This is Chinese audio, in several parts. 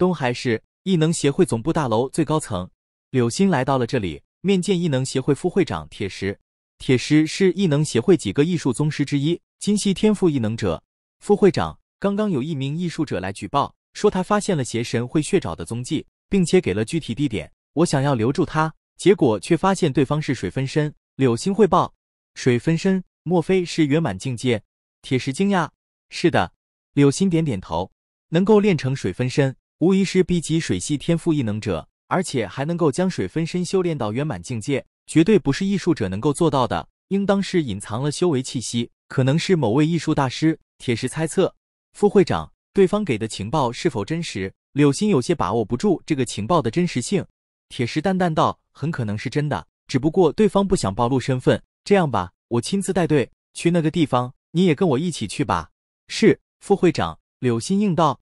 东海市异能协会总部大楼最高层，柳鑫来到了这里面见异能协会副会长铁石。铁石是异能协会几个艺术宗师之一，精细天赋异能者。副会长，刚刚有一名艺术者来举报，说他发现了邪神会血爪的踪迹，并且给了具体地点。我想要留住他，结果却发现对方是水分身。柳鑫汇报，水分身，莫非是圆满境界？铁石惊讶。是的，柳鑫点点头，能够练成水分身。无疑是 B 级水系天赋异能者，而且还能够将水分身修炼到圆满境界，绝对不是艺术者能够做到的，应当是隐藏了修为气息，可能是某位艺术大师。铁石猜测。副会长，对方给的情报是否真实？柳心有些把握不住这个情报的真实性。铁石淡淡道：“很可能是真的，只不过对方不想暴露身份。这样吧，我亲自带队去那个地方，你也跟我一起去吧。”是，副会长。柳心应道。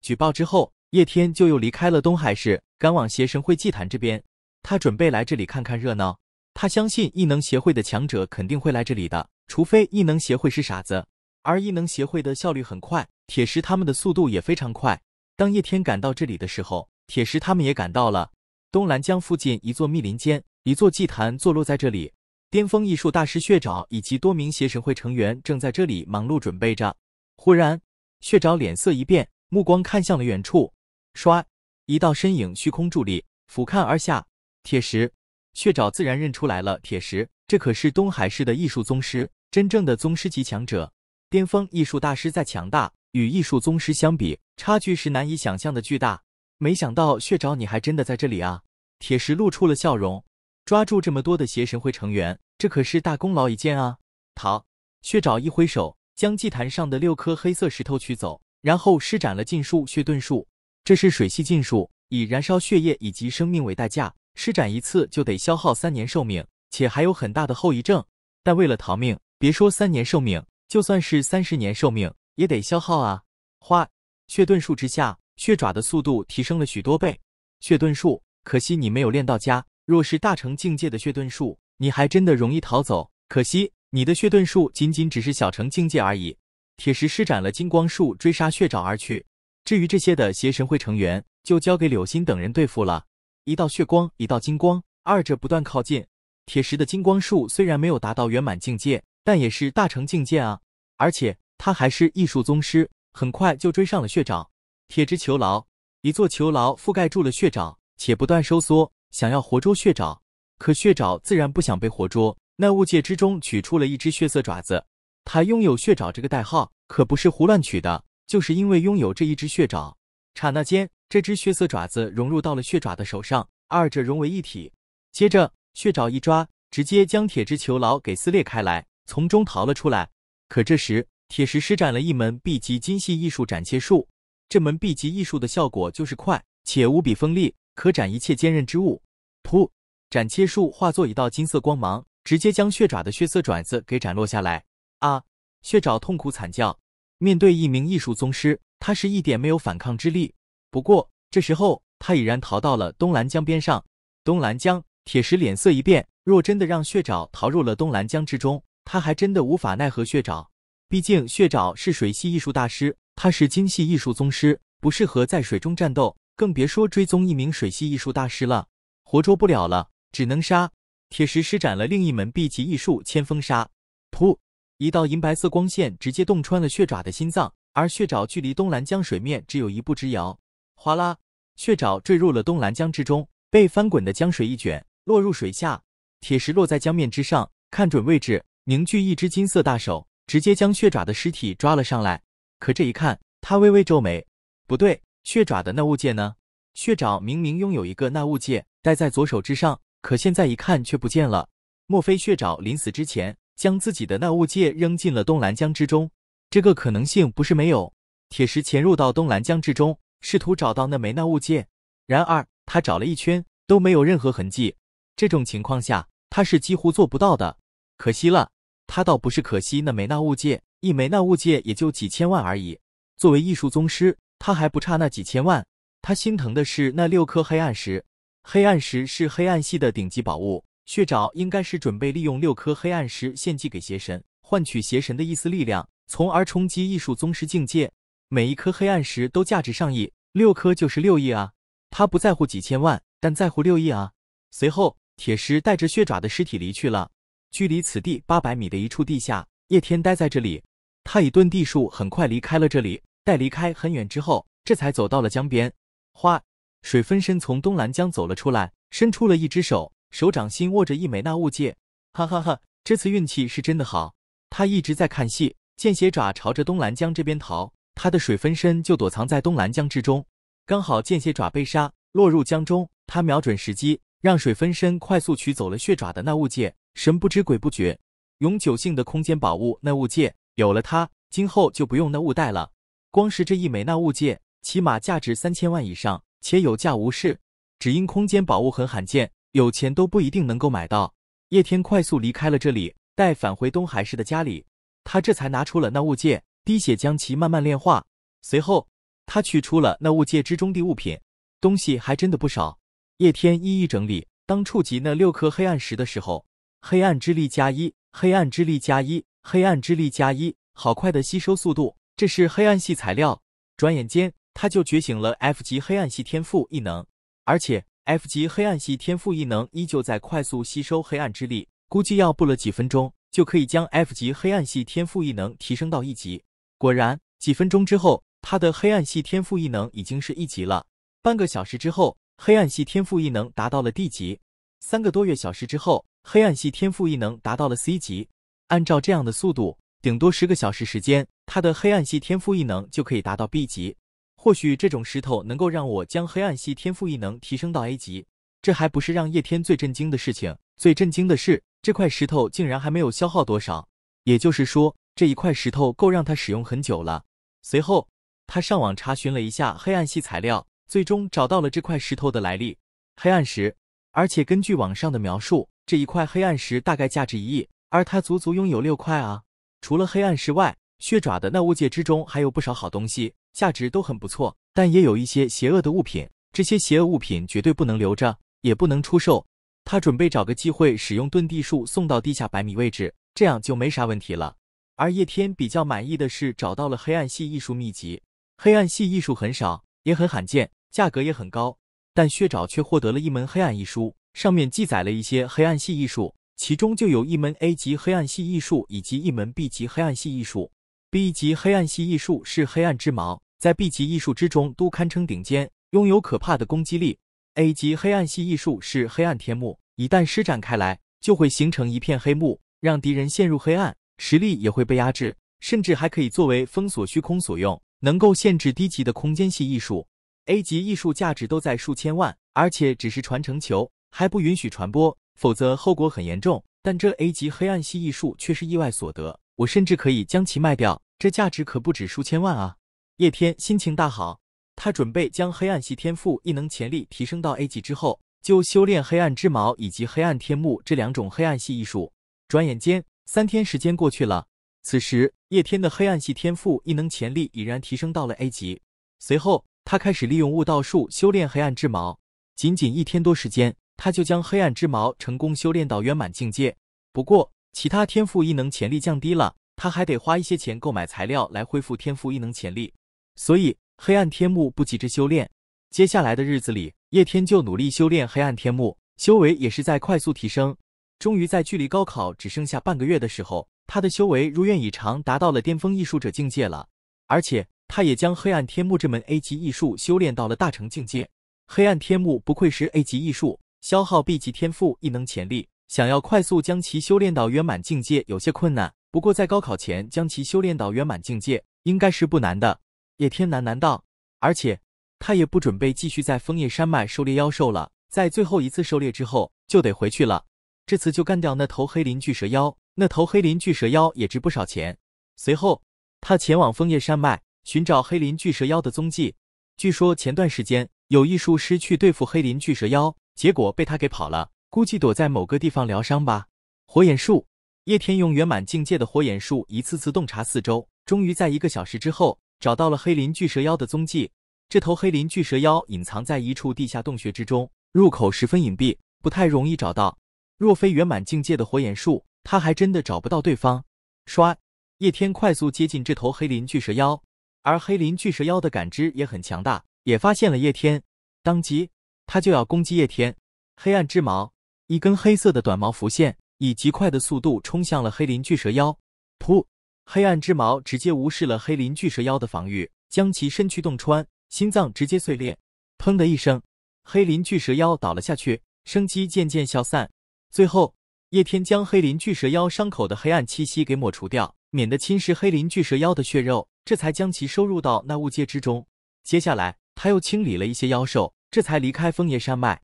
举报之后。叶天就又离开了东海市，赶往邪神会祭坛这边。他准备来这里看看热闹。他相信异能协会的强者肯定会来这里的，除非异能协会是傻子。而异能协会的效率很快，铁石他们的速度也非常快。当叶天赶到这里的时候，铁石他们也赶到了。东兰江附近一座密林间，一座祭坛坐落在这里。巅峰艺术大师血爪以及多名邪神会成员正在这里忙碌准备着。忽然，血爪脸色一变，目光看向了远处。唰！一道身影虚空伫立，俯瞰而下。铁石，血爪自然认出来了。铁石，这可是东海市的艺术宗师，真正的宗师级强者。巅峰艺术大师再强大，与艺术宗师相比，差距是难以想象的巨大。没想到血爪，你还真的在这里啊！铁石露出了笑容，抓住这么多的邪神会成员，这可是大功劳一件啊！逃！血爪一挥手，将祭坛上的六颗黑色石头取走，然后施展了禁术血遁术。这是水系禁术，以燃烧血液以及生命为代价，施展一次就得消耗三年寿命，且还有很大的后遗症。但为了逃命，别说三年寿命，就算是三十年寿命也得消耗啊！花血遁术之下，血爪的速度提升了许多倍。血遁术，可惜你没有练到家。若是大成境界的血遁术，你还真的容易逃走。可惜你的血遁术仅仅只是小成境界而已。铁石施展了金光术追杀血爪而去。至于这些的邪神会成员，就交给柳心等人对付了。一道血光，一道金光，二者不断靠近。铁石的金光术虽然没有达到圆满境界，但也是大成境界啊！而且他还是艺术宗师，很快就追上了血爪。铁之囚牢，一座囚牢覆盖住了血爪，且不断收缩，想要活捉血爪。可血爪自然不想被活捉，那物界之中取出了一只血色爪子。他拥有血爪这个代号，可不是胡乱取的。就是因为拥有这一只血爪，刹那间，这只血色爪子融入到了血爪的手上，二者融为一体。接着，血爪一抓，直接将铁质囚牢给撕裂开来，从中逃了出来。可这时，铁石施展了一门 B 级精细艺术斩切术。这门 B 级艺术的效果就是快且无比锋利，可斩一切坚韧之物。噗！斩切术化作一道金色光芒，直接将血爪的血色爪子给斩落下来。啊！血爪痛苦惨叫。面对一名艺术宗师，他是一点没有反抗之力。不过这时候，他已然逃到了东兰江边上。东兰江，铁石脸色一变。若真的让血爪逃入了东兰江之中，他还真的无法奈何血爪。毕竟血爪是水系艺术大师，他是金系艺术宗师，不适合在水中战斗，更别说追踪一名水系艺术大师了。活捉不了了，只能杀。铁石施展了另一门 B 级艺术千锋杀，噗。一道银白色光线直接洞穿了血爪的心脏，而血爪距离东兰江水面只有一步之遥。哗啦，血爪坠入了东兰江之中，被翻滚的江水一卷，落入水下。铁石落在江面之上，看准位置，凝聚一只金色大手，直接将血爪的尸体抓了上来。可这一看，他微微皱眉，不对，血爪的那物件呢？血爪明明拥有一个那物件，戴在左手之上，可现在一看却不见了。莫非血爪临死之前？将自己的那物戒扔进了东兰江之中，这个可能性不是没有。铁石潜入到东兰江之中，试图找到那枚那物戒，然而他找了一圈都没有任何痕迹。这种情况下，他是几乎做不到的。可惜了，他倒不是可惜那枚那物戒，一枚那物戒也就几千万而已。作为艺术宗师，他还不差那几千万。他心疼的是那六颗黑暗石，黑暗石是黑暗系的顶级宝物。血爪应该是准备利用六颗黑暗石献祭给邪神，换取邪神的一丝力量，从而冲击艺术宗师境界。每一颗黑暗石都价值上亿，六颗就是六亿啊！他不在乎几千万，但在乎六亿啊！随后，铁石带着血爪的尸体离去了。距离此地八百米的一处地下，叶天待在这里，他以遁地术很快离开了这里。待离开很远之后，这才走到了江边。哗，水分身从东兰江走了出来，伸出了一只手。手掌心握着一枚纳物戒，哈哈哈！这次运气是真的好。他一直在看戏，见血爪朝着东兰江这边逃，他的水分身就躲藏在东兰江之中。刚好见血爪被杀，落入江中，他瞄准时机，让水分身快速取走了血爪的纳物戒，神不知鬼不觉。永久性的空间宝物，纳物戒有了它，今后就不用纳物袋了。光是这一枚纳物戒，起码价值三千万以上，且有价无市，只因空间宝物很罕见。有钱都不一定能够买到。叶天快速离开了这里，待返回东海市的家里，他这才拿出了那物戒，滴血将其慢慢炼化。随后，他取出了那物戒之中的物品，东西还真的不少。叶天一一整理。当触及那六颗黑暗石的时候，黑暗之力加一，黑暗之力加一，黑暗之力加一，好快的吸收速度！这是黑暗系材料，转眼间他就觉醒了 F 级黑暗系天赋异能，而且。F 级黑暗系天赋异能依旧在快速吸收黑暗之力，估计要不了几分钟就可以将 F 级黑暗系天赋异能提升到一级。果然，几分钟之后，他的黑暗系天赋异能已经是一级了。半个小时之后，黑暗系天赋异能达到了 D 级。三个多月小时之后，黑暗系天赋异能达到了 C 级。按照这样的速度，顶多十个小时时间，他的黑暗系天赋异能就可以达到 B 级。或许这种石头能够让我将黑暗系天赋异能提升到 A 级，这还不是让叶天最震惊的事情。最震惊的是，这块石头竟然还没有消耗多少，也就是说，这一块石头够让他使用很久了。随后，他上网查询了一下黑暗系材料，最终找到了这块石头的来历——黑暗石。而且根据网上的描述，这一块黑暗石大概价值一亿，而他足足拥有六块啊！除了黑暗石外，血爪的那物界之中还有不少好东西。价值都很不错，但也有一些邪恶的物品。这些邪恶物品绝对不能留着，也不能出售。他准备找个机会使用遁地术送到地下百米位置，这样就没啥问题了。而叶天比较满意的是找到了黑暗系艺术秘籍。黑暗系艺术很少，也很罕见，价格也很高。但血爪却获得了一门黑暗艺术，上面记载了一些黑暗系艺术，其中就有一门 A 级黑暗系艺术以及一门 B 级黑暗系艺术。B 级黑暗系艺术是黑暗之矛。在 B 级艺术之中都堪称顶尖，拥有可怕的攻击力。A 级黑暗系艺术是黑暗天幕，一旦施展开来，就会形成一片黑幕，让敌人陷入黑暗，实力也会被压制，甚至还可以作为封锁虚空所用，能够限制低级的空间系艺术。A 级艺术价值都在数千万，而且只是传承球，还不允许传播，否则后果很严重。但这 A 级黑暗系艺术却是意外所得，我甚至可以将其卖掉，这价值可不止数千万啊。叶天心情大好，他准备将黑暗系天赋异能潜力提升到 A 级之后，就修炼黑暗之矛以及黑暗天幕这两种黑暗系艺术。转眼间，三天时间过去了，此时叶天的黑暗系天赋异能潜力已然提升到了 A 级。随后，他开始利用悟道术修炼黑暗之矛，仅仅一天多时间，他就将黑暗之矛成功修炼到圆满境界。不过，其他天赋异能潜力降低了，他还得花一些钱购买材料来恢复天赋异能潜力。所以，黑暗天幕不急着修炼。接下来的日子里，叶天就努力修炼黑暗天幕，修为也是在快速提升。终于，在距离高考只剩下半个月的时候，他的修为如愿以偿达到了巅峰艺术者境界了。而且，他也将黑暗天幕这门 A 级艺术修炼到了大成境界。黑暗天幕不愧是 A 级艺术，消耗 B 级天赋异能潜力，想要快速将其修炼到圆满境界有些困难。不过，在高考前将其修炼到圆满境界应该是不难的。叶天喃喃道：“而且他也不准备继续在枫叶山脉狩猎妖兽了，在最后一次狩猎之后就得回去了。这次就干掉那头黑鳞巨蛇妖，那头黑鳞巨蛇妖也值不少钱。”随后，他前往枫叶山脉寻找黑鳞巨蛇妖的踪迹。据说前段时间有艺术师去对付黑鳞巨蛇妖，结果被他给跑了，估计躲在某个地方疗伤吧。火眼术，叶天用圆满境界的火眼术一次次洞察四周，终于在一个小时之后。找到了黑鳞巨蛇妖的踪迹，这头黑鳞巨蛇妖隐藏在一处地下洞穴之中，入口十分隐蔽，不太容易找到。若非圆满境界的火眼术，他还真的找不到对方。唰！叶天快速接近这头黑鳞巨蛇妖，而黑鳞巨蛇妖的感知也很强大，也发现了叶天。当即，他就要攻击叶天。黑暗之矛，一根黑色的短矛浮现，以极快的速度冲向了黑鳞巨蛇妖。噗！黑暗之矛直接无视了黑鳞巨蛇妖的防御，将其身躯洞穿，心脏直接碎裂。砰的一声，黑鳞巨蛇妖倒了下去，生机渐渐消散。最后，叶天将黑鳞巨蛇妖伤口的黑暗气息给抹除掉，免得侵蚀黑鳞巨蛇妖的血肉，这才将其收入到那物界之中。接下来，他又清理了一些妖兽，这才离开枫叶山脉。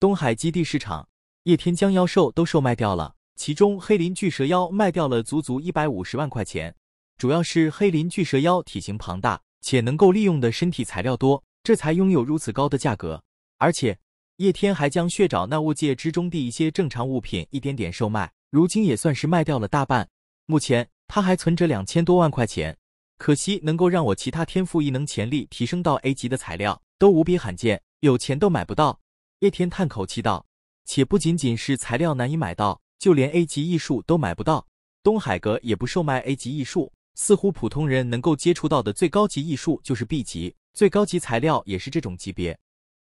东海基地市场，叶天将妖兽都售卖掉了。其中黑鳞巨蛇妖卖掉了足足一百五十万块钱，主要是黑鳞巨蛇妖体型庞大，且能够利用的身体材料多，这才拥有如此高的价格。而且叶天还将血爪那物界之中的一些正常物品一点点售卖，如今也算是卖掉了大半。目前他还存着两千多万块钱，可惜能够让我其他天赋异能潜力提升到 A 级的材料都无比罕见，有钱都买不到。叶天叹口气道：“且不仅仅是材料难以买到。”就连 A 级艺术都买不到，东海阁也不售卖 A 级艺术。似乎普通人能够接触到的最高级艺术就是 B 级，最高级材料也是这种级别。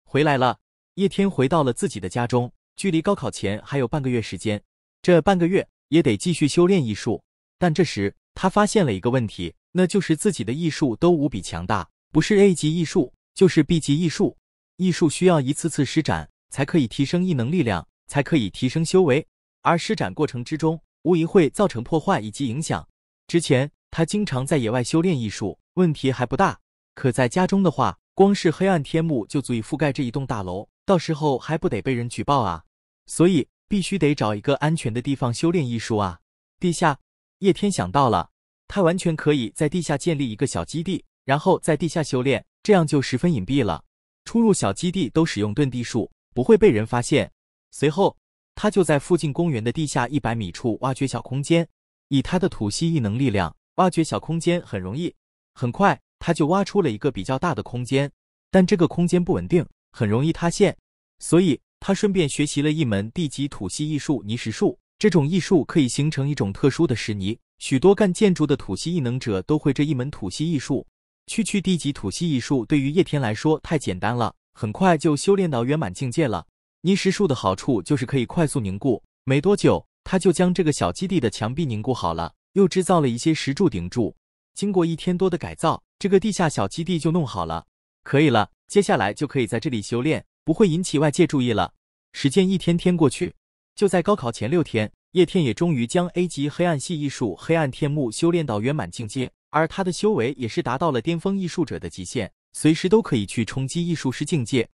回来了，叶天回到了自己的家中。距离高考前还有半个月时间，这半个月也得继续修炼艺术。但这时他发现了一个问题，那就是自己的艺术都无比强大，不是 A 级艺术就是 B 级艺术。艺术需要一次次施展，才可以提升异能力量，才可以提升修为。而施展过程之中，无疑会造成破坏以及影响。之前他经常在野外修炼艺术，问题还不大；可在家中的话，光是黑暗天幕就足以覆盖这一栋大楼，到时候还不得被人举报啊！所以必须得找一个安全的地方修炼艺术啊！地下，叶天想到了，他完全可以在地下建立一个小基地，然后在地下修炼，这样就十分隐蔽了。出入小基地都使用遁地术，不会被人发现。随后。他就在附近公园的地下一百米处挖掘小空间，以他的土系异能力量挖掘小空间很容易。很快，他就挖出了一个比较大的空间，但这个空间不稳定，很容易塌陷。所以，他顺便学习了一门地级土系艺术——泥石术。这种艺术可以形成一种特殊的石泥，许多干建筑的土系异能者都会这一门土系艺术。区区地级土系艺术对于叶天来说太简单了，很快就修炼到圆满境界了。泥石术的好处就是可以快速凝固，没多久他就将这个小基地的墙壁凝固好了，又制造了一些石柱顶住。经过一天多的改造，这个地下小基地就弄好了。可以了，接下来就可以在这里修炼，不会引起外界注意了。时间一天天过去，就在高考前六天，叶天也终于将 A 级黑暗系艺术“黑暗天幕”修炼到圆满境界，而他的修为也是达到了巅峰艺术者的极限，随时都可以去冲击艺术师境界。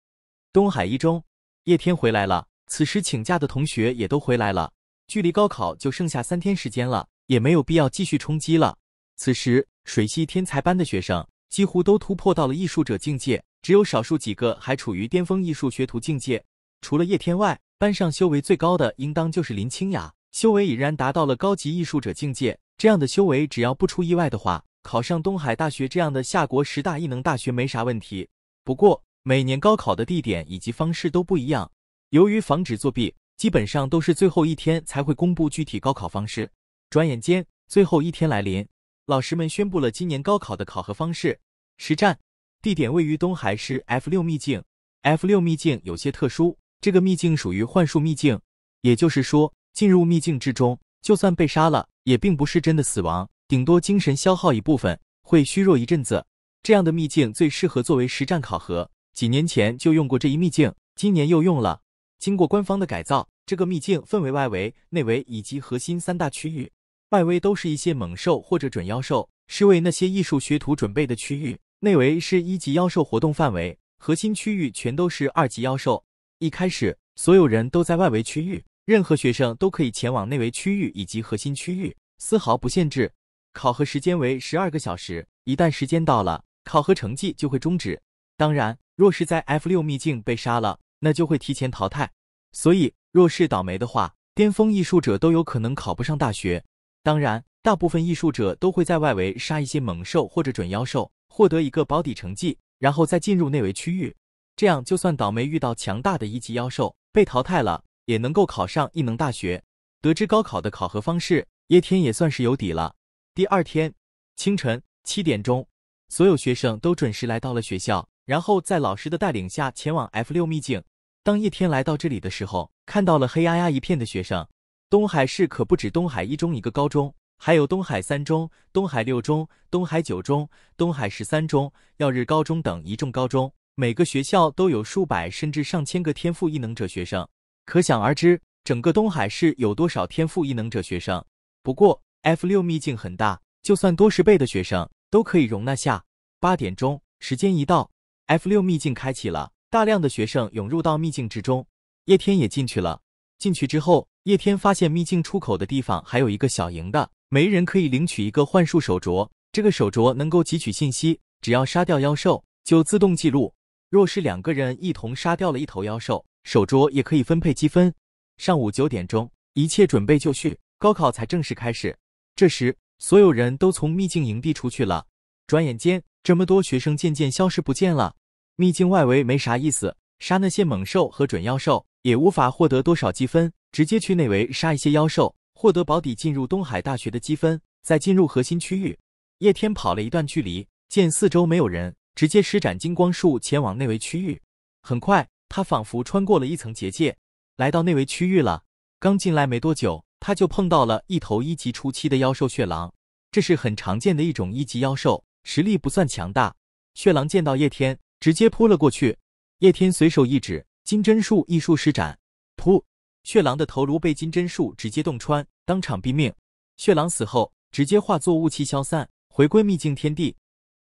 东海一中。叶天回来了，此时请假的同学也都回来了。距离高考就剩下三天时间了，也没有必要继续冲击了。此时，水系天才班的学生几乎都突破到了艺术者境界，只有少数几个还处于巅峰艺术学徒境界。除了叶天外，班上修为最高的应当就是林清雅，修为已然达到了高级艺术者境界。这样的修为，只要不出意外的话，考上东海大学这样的夏国十大异能大学没啥问题。不过，每年高考的地点以及方式都不一样。由于防止作弊，基本上都是最后一天才会公布具体高考方式。转眼间，最后一天来临，老师们宣布了今年高考的考核方式：实战。地点位于东海市 F 六秘境。F 六秘境有些特殊，这个秘境属于幻术秘境，也就是说，进入秘境之中，就算被杀了，也并不是真的死亡，顶多精神消耗一部分，会虚弱一阵子。这样的秘境最适合作为实战考核。几年前就用过这一秘境，今年又用了。经过官方的改造，这个秘境分为外围、内围以及核心三大区域。外围都是一些猛兽或者准妖兽，是为那些艺术学徒准备的区域。内围是一级妖兽活动范围，核心区域全都是二级妖兽。一开始，所有人都在外围区域，任何学生都可以前往内围区域以及核心区域，丝毫不限制。考核时间为十二个小时，一旦时间到了，考核成绩就会终止。当然。若是在 F 六秘境被杀了，那就会提前淘汰。所以，若是倒霉的话，巅峰艺术者都有可能考不上大学。当然，大部分艺术者都会在外围杀一些猛兽或者准妖兽，获得一个保底成绩，然后再进入内围区域。这样，就算倒霉遇到强大的一级妖兽被淘汰了，也能够考上异能大学。得知高考的考核方式，叶天也算是有底了。第二天清晨七点钟，所有学生都准时来到了学校。然后在老师的带领下前往 F 六秘境。当叶天来到这里的时候，看到了黑压压一片的学生。东海市可不止东海一中一个高中，还有东海三中、东海六中、东海九中、东海十三中、耀日高中等一众高中。每个学校都有数百甚至上千个天赋异能者学生，可想而知，整个东海市有多少天赋异能者学生。不过 F 六秘境很大，就算多十倍的学生都可以容纳下。八点钟时间一到。F 六秘境开启了，大量的学生涌入到秘境之中，叶天也进去了。进去之后，叶天发现秘境出口的地方还有一个小营的，没人可以领取一个幻术手镯。这个手镯能够汲取信息，只要杀掉妖兽就自动记录。若是两个人一同杀掉了一头妖兽，手镯也可以分配积分。上午九点钟，一切准备就绪，高考才正式开始。这时，所有人都从秘境营地出去了。转眼间，这么多学生渐渐消失不见了。秘境外围没啥意思，杀那些猛兽和准妖兽也无法获得多少积分，直接去内围杀一些妖兽，获得保底进入东海大学的积分，再进入核心区域。叶天跑了一段距离，见四周没有人，直接施展金光术前往内围区域。很快，他仿佛穿过了一层结界，来到内围区域了。刚进来没多久，他就碰到了一头一级初期的妖兽血狼，这是很常见的一种一级妖兽，实力不算强大。血狼见到叶天。直接扑了过去，叶天随手一指，金针术一术施展，噗，血狼的头颅被金针术直接洞穿，当场毙命。血狼死后，直接化作雾气消散，回归秘境天地。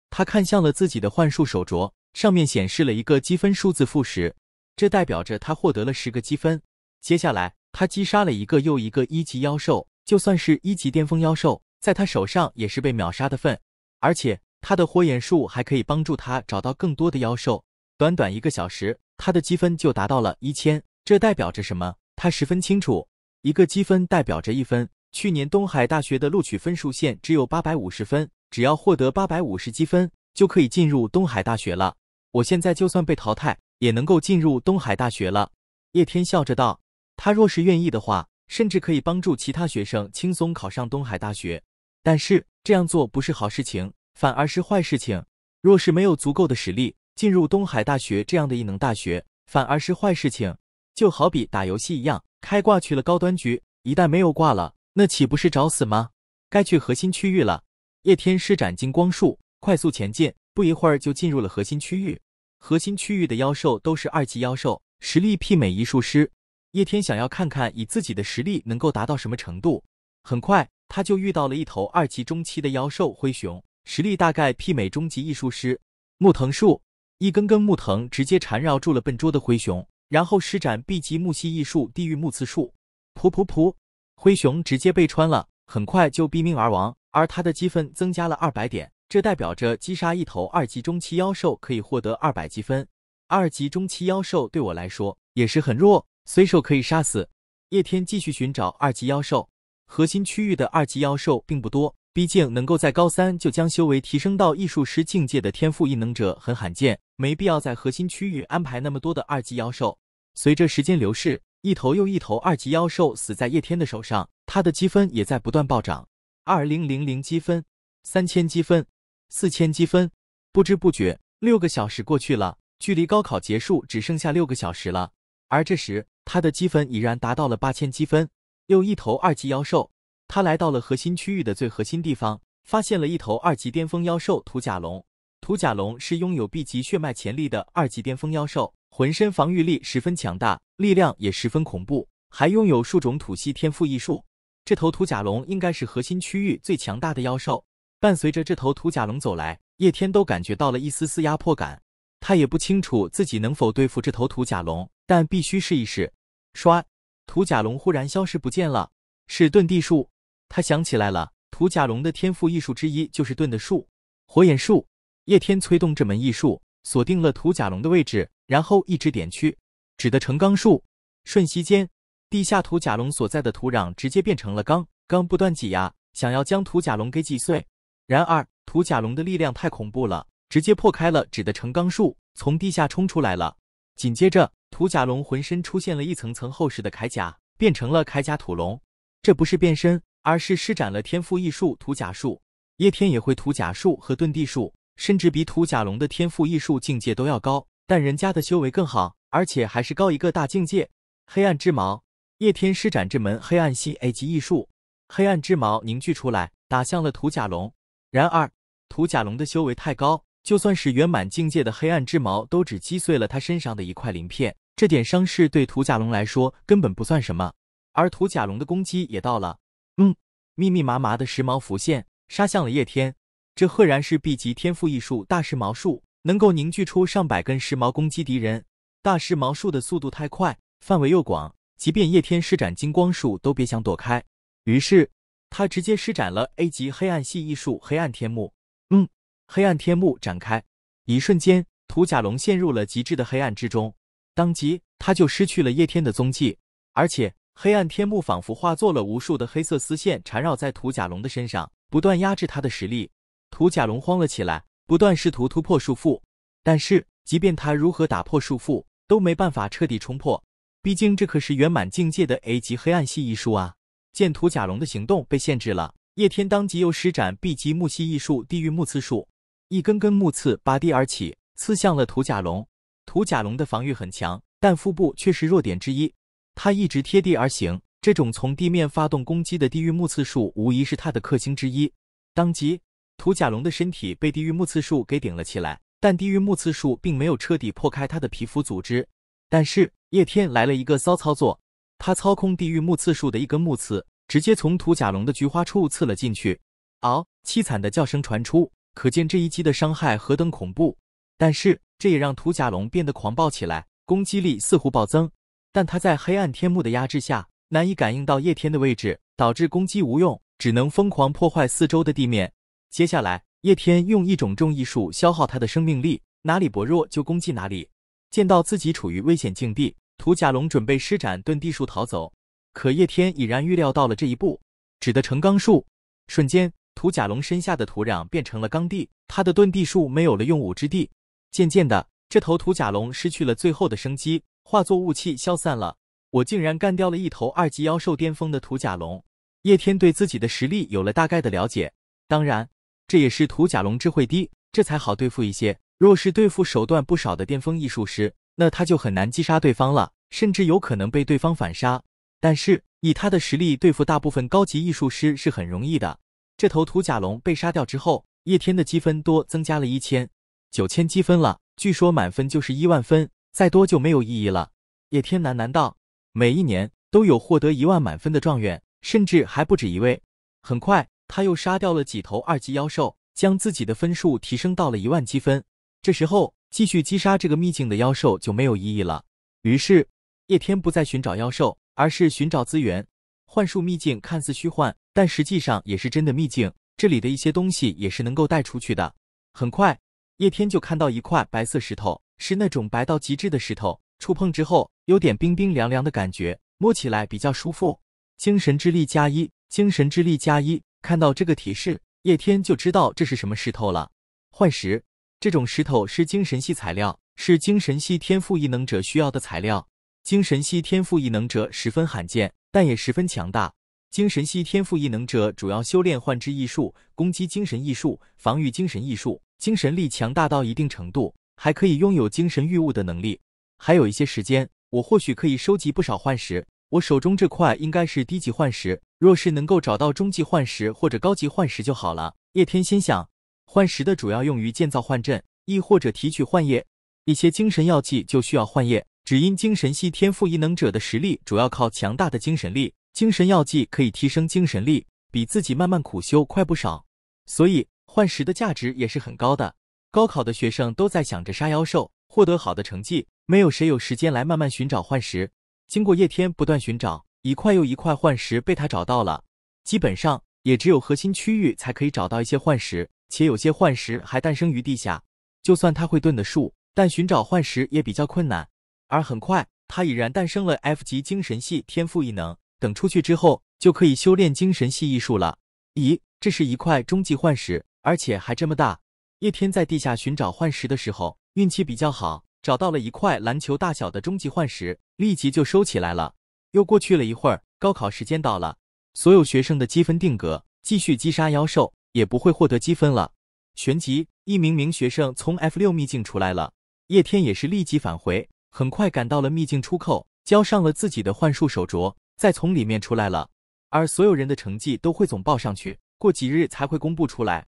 他看向了自己的幻术手镯，上面显示了一个积分数字负十，这代表着他获得了十个积分。接下来，他击杀了一个又一个一级妖兽，就算是一级巅峰妖兽，在他手上也是被秒杀的份，而且。他的火眼术还可以帮助他找到更多的妖兽。短短一个小时，他的积分就达到了一千，这代表着什么？他十分清楚，一个积分代表着一分。去年东海大学的录取分数线只有八百五十分，只要获得八百五十积分就可以进入东海大学了。我现在就算被淘汰，也能够进入东海大学了。叶天笑着道：“他若是愿意的话，甚至可以帮助其他学生轻松考上东海大学。但是这样做不是好事情。”反而是坏事情。若是没有足够的实力进入东海大学这样的异能大学，反而是坏事情。就好比打游戏一样，开挂去了高端局，一旦没有挂了，那岂不是找死吗？该去核心区域了。叶天施展金光术，快速前进，不一会儿就进入了核心区域。核心区域的妖兽都是二级妖兽，实力媲美一术师。叶天想要看看以自己的实力能够达到什么程度。很快，他就遇到了一头二级中期的妖兽灰熊。实力大概媲美终极艺术师，木藤树一根根木藤直接缠绕住了笨拙的灰熊，然后施展 B 级木系艺术地狱木刺术，噗噗噗，灰熊直接被穿了，很快就毙命而亡。而他的积分增加了二百点，这代表着击杀一头二级中期妖兽可以获得二百积分。二级中期妖兽对我来说也是很弱，随手可以杀死。叶天继续寻找二级妖兽，核心区域的二级妖兽并不多。毕竟能够在高三就将修为提升到艺术师境界的天赋异能者很罕见，没必要在核心区域安排那么多的二级妖兽。随着时间流逝，一头又一头二级妖兽死在叶天的手上，他的积分也在不断暴涨。二零零零积分，三千积分，四千积分，不知不觉六个小时过去了，距离高考结束只剩下六个小时了。而这时，他的积分已然达到了八千积分，又一头二级妖兽。他来到了核心区域的最核心地方，发现了一头二级巅峰妖兽土甲龙。土甲龙是拥有 B 级血脉潜力的二级巅峰妖兽，浑身防御力十分强大，力量也十分恐怖，还拥有数种土系天赋异术。这头土甲龙应该是核心区域最强大的妖兽。伴随着这头土甲龙走来，叶天都感觉到了一丝丝压迫感。他也不清楚自己能否对付这头土甲龙，但必须试一试。唰！土甲龙忽然消失不见了，是遁地术。他想起来了，土甲龙的天赋艺术之一就是遁的术，火眼术。叶天催动这门艺术，锁定了土甲龙的位置，然后一指点去，指的成钢术。瞬息间，地下土甲龙所在的土壤直接变成了钢，钢不断挤压，想要将土甲龙给挤碎。然而，土甲龙的力量太恐怖了，直接破开了指的成钢术，从地下冲出来了。紧接着，土甲龙浑身出现了一层层厚实的铠甲，变成了铠甲土龙。这不是变身。而是施展了天赋异术土甲术，叶天也会土甲术和遁地术，甚至比土甲龙的天赋异术境界都要高，但人家的修为更好，而且还是高一个大境界。黑暗之矛，叶天施展这门黑暗系 A 级异术，黑暗之矛凝聚出来，打向了土甲龙。然而，土甲龙的修为太高，就算是圆满境界的黑暗之矛，都只击碎了他身上的一块鳞片。这点伤势对土甲龙来说根本不算什么，而土甲龙的攻击也到了。嗯，密密麻麻的石矛浮现，杀向了叶天。这赫然是 B 级天赋异术大时髦术，能够凝聚出上百根石矛攻击敌人。大时髦术的速度太快，范围又广，即便叶天施展金光术都别想躲开。于是他直接施展了 A 级黑暗系异术黑暗天幕。嗯，黑暗天幕展开，一瞬间，土甲龙陷入了极致的黑暗之中。当即，他就失去了叶天的踪迹，而且。黑暗天幕仿佛化作了无数的黑色丝线，缠绕在土甲龙的身上，不断压制他的实力。土甲龙慌了起来，不断试图突破束缚，但是即便他如何打破束缚，都没办法彻底冲破。毕竟这可是圆满境界的 A 级黑暗系异术啊！见土甲龙的行动被限制了，叶天当即又施展 B 级木系异术——地狱木刺术，一根根木刺拔地而起，刺向了土甲龙。土甲龙的防御很强，但腹部却是弱点之一。他一直贴地而行，这种从地面发动攻击的地狱木刺术无疑是他的克星之一。当即，土甲龙的身体被地狱木刺术给顶了起来，但地狱木刺术并没有彻底破开他的皮肤组织。但是叶天来了一个骚操作，他操控地狱木刺术的一根木刺，直接从土甲龙的菊花处刺了进去。嗷！凄惨的叫声传出，可见这一击的伤害何等恐怖。但是这也让土甲龙变得狂暴起来，攻击力似乎暴增。但他在黑暗天幕的压制下，难以感应到叶天的位置，导致攻击无用，只能疯狂破坏四周的地面。接下来，叶天用一种重艺术消耗他的生命力，哪里薄弱就攻击哪里。见到自己处于危险境地，土甲龙准备施展遁地术逃走，可叶天已然预料到了这一步，只得成钢术，瞬间土甲龙身下的土壤变成了钢地，他的遁地术没有了用武之地。渐渐的，这头土甲龙失去了最后的生机。化作雾气消散了，我竟然干掉了一头二级妖兽巅峰的土甲龙。叶天对自己的实力有了大概的了解，当然，这也是土甲龙智慧低，这才好对付一些。若是对付手段不少的巅峰艺术师，那他就很难击杀对方了，甚至有可能被对方反杀。但是以他的实力对付大部分高级艺术师是很容易的。这头土甲龙被杀掉之后，叶天的积分多增加了一千，九千积分了。据说满分就是一万分。再多就没有意义了。叶天喃喃道：“每一年都有获得一万满分的状元，甚至还不止一位。”很快，他又杀掉了几头二级妖兽，将自己的分数提升到了一万积分。这时候，继续击杀这个秘境的妖兽就没有意义了。于是，叶天不再寻找妖兽，而是寻找资源。幻术秘境看似虚幻，但实际上也是真的秘境，这里的一些东西也是能够带出去的。很快，叶天就看到一块白色石头。是那种白到极致的石头，触碰之后有点冰冰凉凉的感觉，摸起来比较舒服。精神之力加一，精神之力加一。看到这个提示，叶天就知道这是什么石头了。幻石，这种石头是精神系材料，是精神系天赋异能者需要的材料。精神系天赋异能者十分罕见，但也十分强大。精神系天赋异能者主要修炼幻之艺术、攻击精神艺术、防御精神艺术，精神力强大到一定程度。还可以拥有精神御物的能力，还有一些时间，我或许可以收集不少幻石。我手中这块应该是低级幻石，若是能够找到中级幻石或者高级幻石就好了。叶天心想，幻石的主要用于建造幻阵，亦或者提取幻液。一些精神药剂就需要幻液，只因精神系天赋异能者的实力主要靠强大的精神力，精神药剂可以提升精神力，比自己慢慢苦修快不少，所以幻石的价值也是很高的。高考的学生都在想着杀妖兽，获得好的成绩，没有谁有时间来慢慢寻找幻石。经过叶天不断寻找，一块又一块幻石被他找到了。基本上也只有核心区域才可以找到一些幻石，且有些幻石还诞生于地下。就算他会遁的术，但寻找幻石也比较困难。而很快，他已然诞生了 F 级精神系天赋异能。等出去之后，就可以修炼精神系艺术了。咦，这是一块终极幻石，而且还这么大。叶天在地下寻找幻石的时候，运气比较好，找到了一块篮球大小的终极幻石，立即就收起来了。又过去了一会儿，高考时间到了，所有学生的积分定格，继续击杀妖兽也不会获得积分了。旋即，一名名学生从 F 六秘境出来了，叶天也是立即返回，很快赶到了秘境出口，交上了自己的幻术手镯，再从里面出来了。而所有人的成绩都汇总报上去，过几日才会公布出来。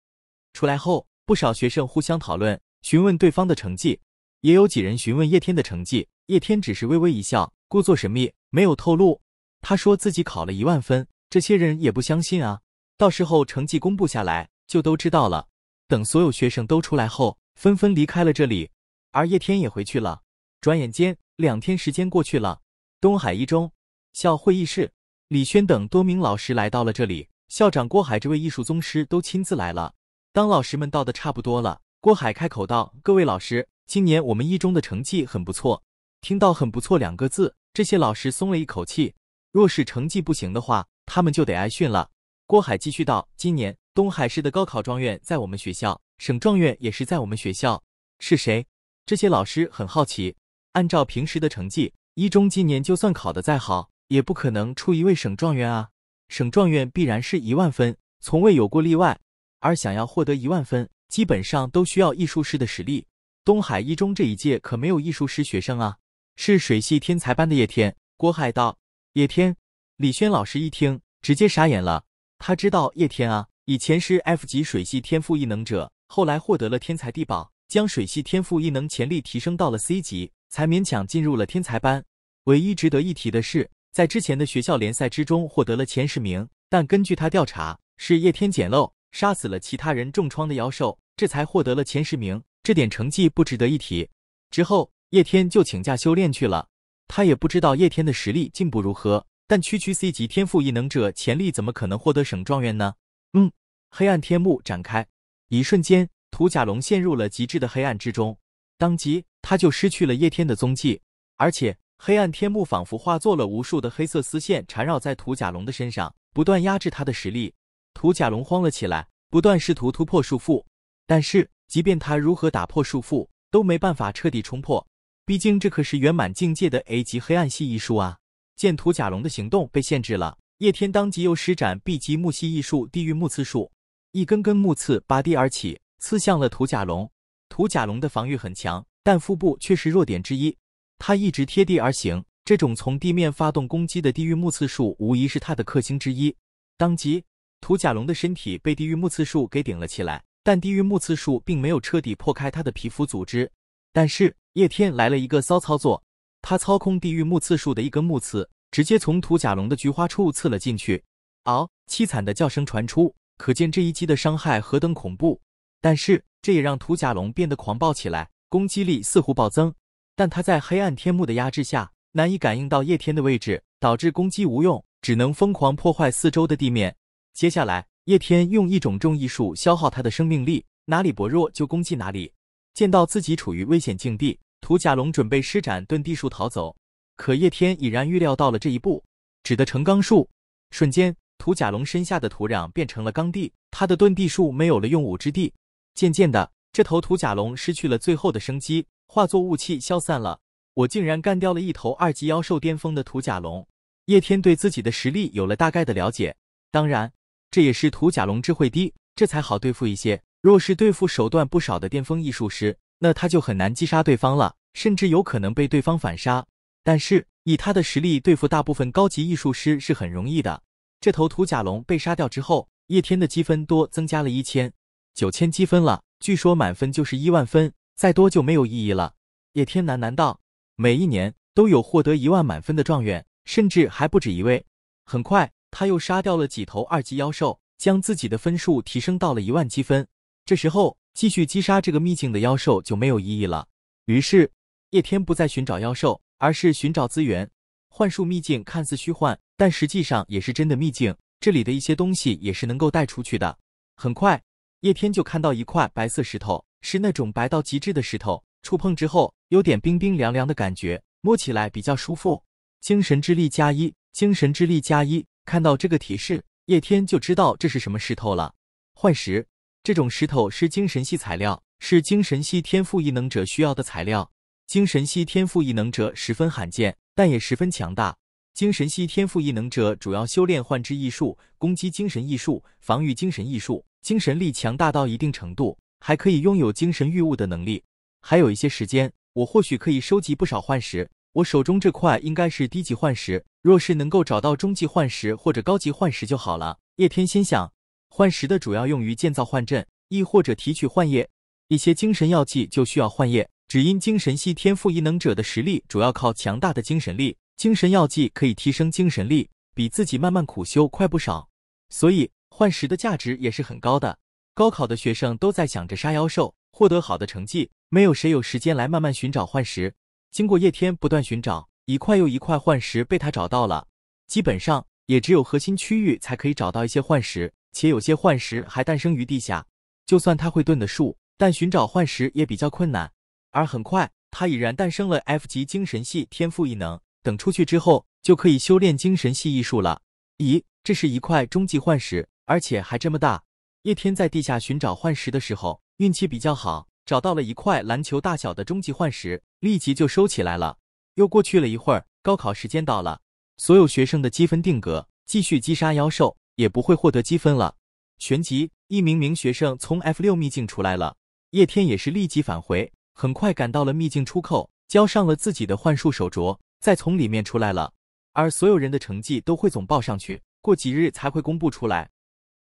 出来后。不少学生互相讨论，询问对方的成绩，也有几人询问叶天的成绩。叶天只是微微一笑，故作神秘，没有透露。他说自己考了一万分，这些人也不相信啊。到时候成绩公布下来，就都知道了。等所有学生都出来后，纷纷离开了这里，而叶天也回去了。转眼间，两天时间过去了。东海一中校会议室，李轩等多名老师来到了这里。校长郭海这位艺术宗师都亲自来了。当老师们到的差不多了，郭海开口道：“各位老师，今年我们一中的成绩很不错。”听到“很不错”两个字，这些老师松了一口气。若是成绩不行的话，他们就得挨训了。郭海继续道：“今年东海市的高考状元在我们学校，省状元也是在我们学校。是谁？”这些老师很好奇。按照平时的成绩，一中今年就算考得再好，也不可能出一位省状元啊！省状元必然是一万分，从未有过例外。而想要获得一万分，基本上都需要艺术师的实力。东海一中这一届可没有艺术师学生啊，是水系天才班的叶天。郭海道，叶天，李轩老师一听直接傻眼了。他知道叶天啊，以前是 F 级水系天赋异能者，后来获得了天才地宝，将水系天赋异能潜力提升到了 C 级，才勉强进入了天才班。唯一值得一提的是，在之前的学校联赛之中获得了前十名，但根据他调查，是叶天捡漏。杀死了其他人重创的妖兽，这才获得了前十名。这点成绩不值得一提。之后叶天就请假修炼去了。他也不知道叶天的实力进步如何，但区区 C 级天赋异能者潜力怎么可能获得省状元呢？嗯，黑暗天幕展开，一瞬间，土甲龙陷入了极致的黑暗之中。当即，他就失去了叶天的踪迹，而且黑暗天幕仿佛化作了无数的黑色丝线，缠绕在土甲龙的身上，不断压制他的实力。土甲龙慌了起来，不断试图突破束缚，但是即便他如何打破束缚，都没办法彻底冲破。毕竟这可是圆满境界的 A 级黑暗系异术啊！见土甲龙的行动被限制了，叶天当即又施展 B 级木系艺术地狱木刺术，一根根木刺拔地而起，刺向了土甲龙。土甲龙的防御很强，但腹部却是弱点之一。它一直贴地而行，这种从地面发动攻击的地狱木刺术，无疑是它的克星之一。当即。土甲龙的身体被地狱木刺术给顶了起来，但地狱木刺术并没有彻底破开它的皮肤组织。但是叶天来了一个骚操作，他操控地狱木刺术的一根木刺，直接从土甲龙的菊花处刺了进去。嗷！凄惨的叫声传出，可见这一击的伤害何等恐怖。但是这也让土甲龙变得狂暴起来，攻击力似乎暴增。但他在黑暗天幕的压制下，难以感应到叶天的位置，导致攻击无用，只能疯狂破坏四周的地面。接下来，叶天用一种重艺术消耗他的生命力，哪里薄弱就攻击哪里。见到自己处于危险境地，土甲龙准备施展遁地术逃走，可叶天已然预料到了这一步，只的成钢术，瞬间，土甲龙身下的土壤变成了钢地，他的遁地术没有了用武之地。渐渐的，这头土甲龙失去了最后的生机，化作雾气消散了。我竟然干掉了一头二级妖兽巅峰的土甲龙，叶天对自己的实力有了大概的了解，当然。这也是土甲龙智慧低，这才好对付一些。若是对付手段不少的巅峰艺术师，那他就很难击杀对方了，甚至有可能被对方反杀。但是以他的实力，对付大部分高级艺术师是很容易的。这头土甲龙被杀掉之后，叶天的积分多增加了一千，九千积分了。据说满分就是一万分，再多就没有意义了。叶天喃喃道：“每一年都有获得一万满分的状元，甚至还不止一位。”很快。他又杀掉了几头二级妖兽，将自己的分数提升到了一万积分。这时候继续击杀这个秘境的妖兽就没有意义了。于是叶天不再寻找妖兽，而是寻找资源。幻术秘境看似虚幻，但实际上也是真的秘境，这里的一些东西也是能够带出去的。很快，叶天就看到一块白色石头，是那种白到极致的石头，触碰之后有点冰冰凉凉的感觉，摸起来比较舒服。精神之力加一，精神之力加一。看到这个提示，叶天就知道这是什么石头了。幻石，这种石头是精神系材料，是精神系天赋异能者需要的材料。精神系天赋异能者十分罕见，但也十分强大。精神系天赋异能者主要修炼幻之艺术、攻击精神艺术、防御精神艺术。精神力强大到一定程度，还可以拥有精神御物的能力。还有一些时间，我或许可以收集不少幻石。我手中这块应该是低级幻石，若是能够找到中级幻石或者高级幻石就好了。叶天心想，幻石的主要用于建造幻阵，亦或者提取幻液。一些精神药剂就需要幻液，只因精神系天赋异能者的实力主要靠强大的精神力，精神药剂可以提升精神力，比自己慢慢苦修快不少。所以幻石的价值也是很高的。高考的学生都在想着杀妖兽获得好的成绩，没有谁有时间来慢慢寻找幻石。经过叶天不断寻找，一块又一块幻石被他找到了。基本上也只有核心区域才可以找到一些幻石，且有些幻石还诞生于地下。就算他会遁的术，但寻找幻石也比较困难。而很快，他已然诞生了 F 级精神系天赋异能。等出去之后，就可以修炼精神系艺术了。咦，这是一块终极幻石，而且还这么大！叶天在地下寻找幻石的时候，运气比较好，找到了一块篮球大小的终极幻石。立即就收起来了。又过去了一会儿，高考时间到了，所有学生的积分定格，继续击杀妖兽也不会获得积分了。旋即，一名名学生从 F 六秘境出来了，叶天也是立即返回，很快赶到了秘境出口，交上了自己的幻术手镯，再从里面出来了。而所有人的成绩都汇总报上去，过几日才会公布出来。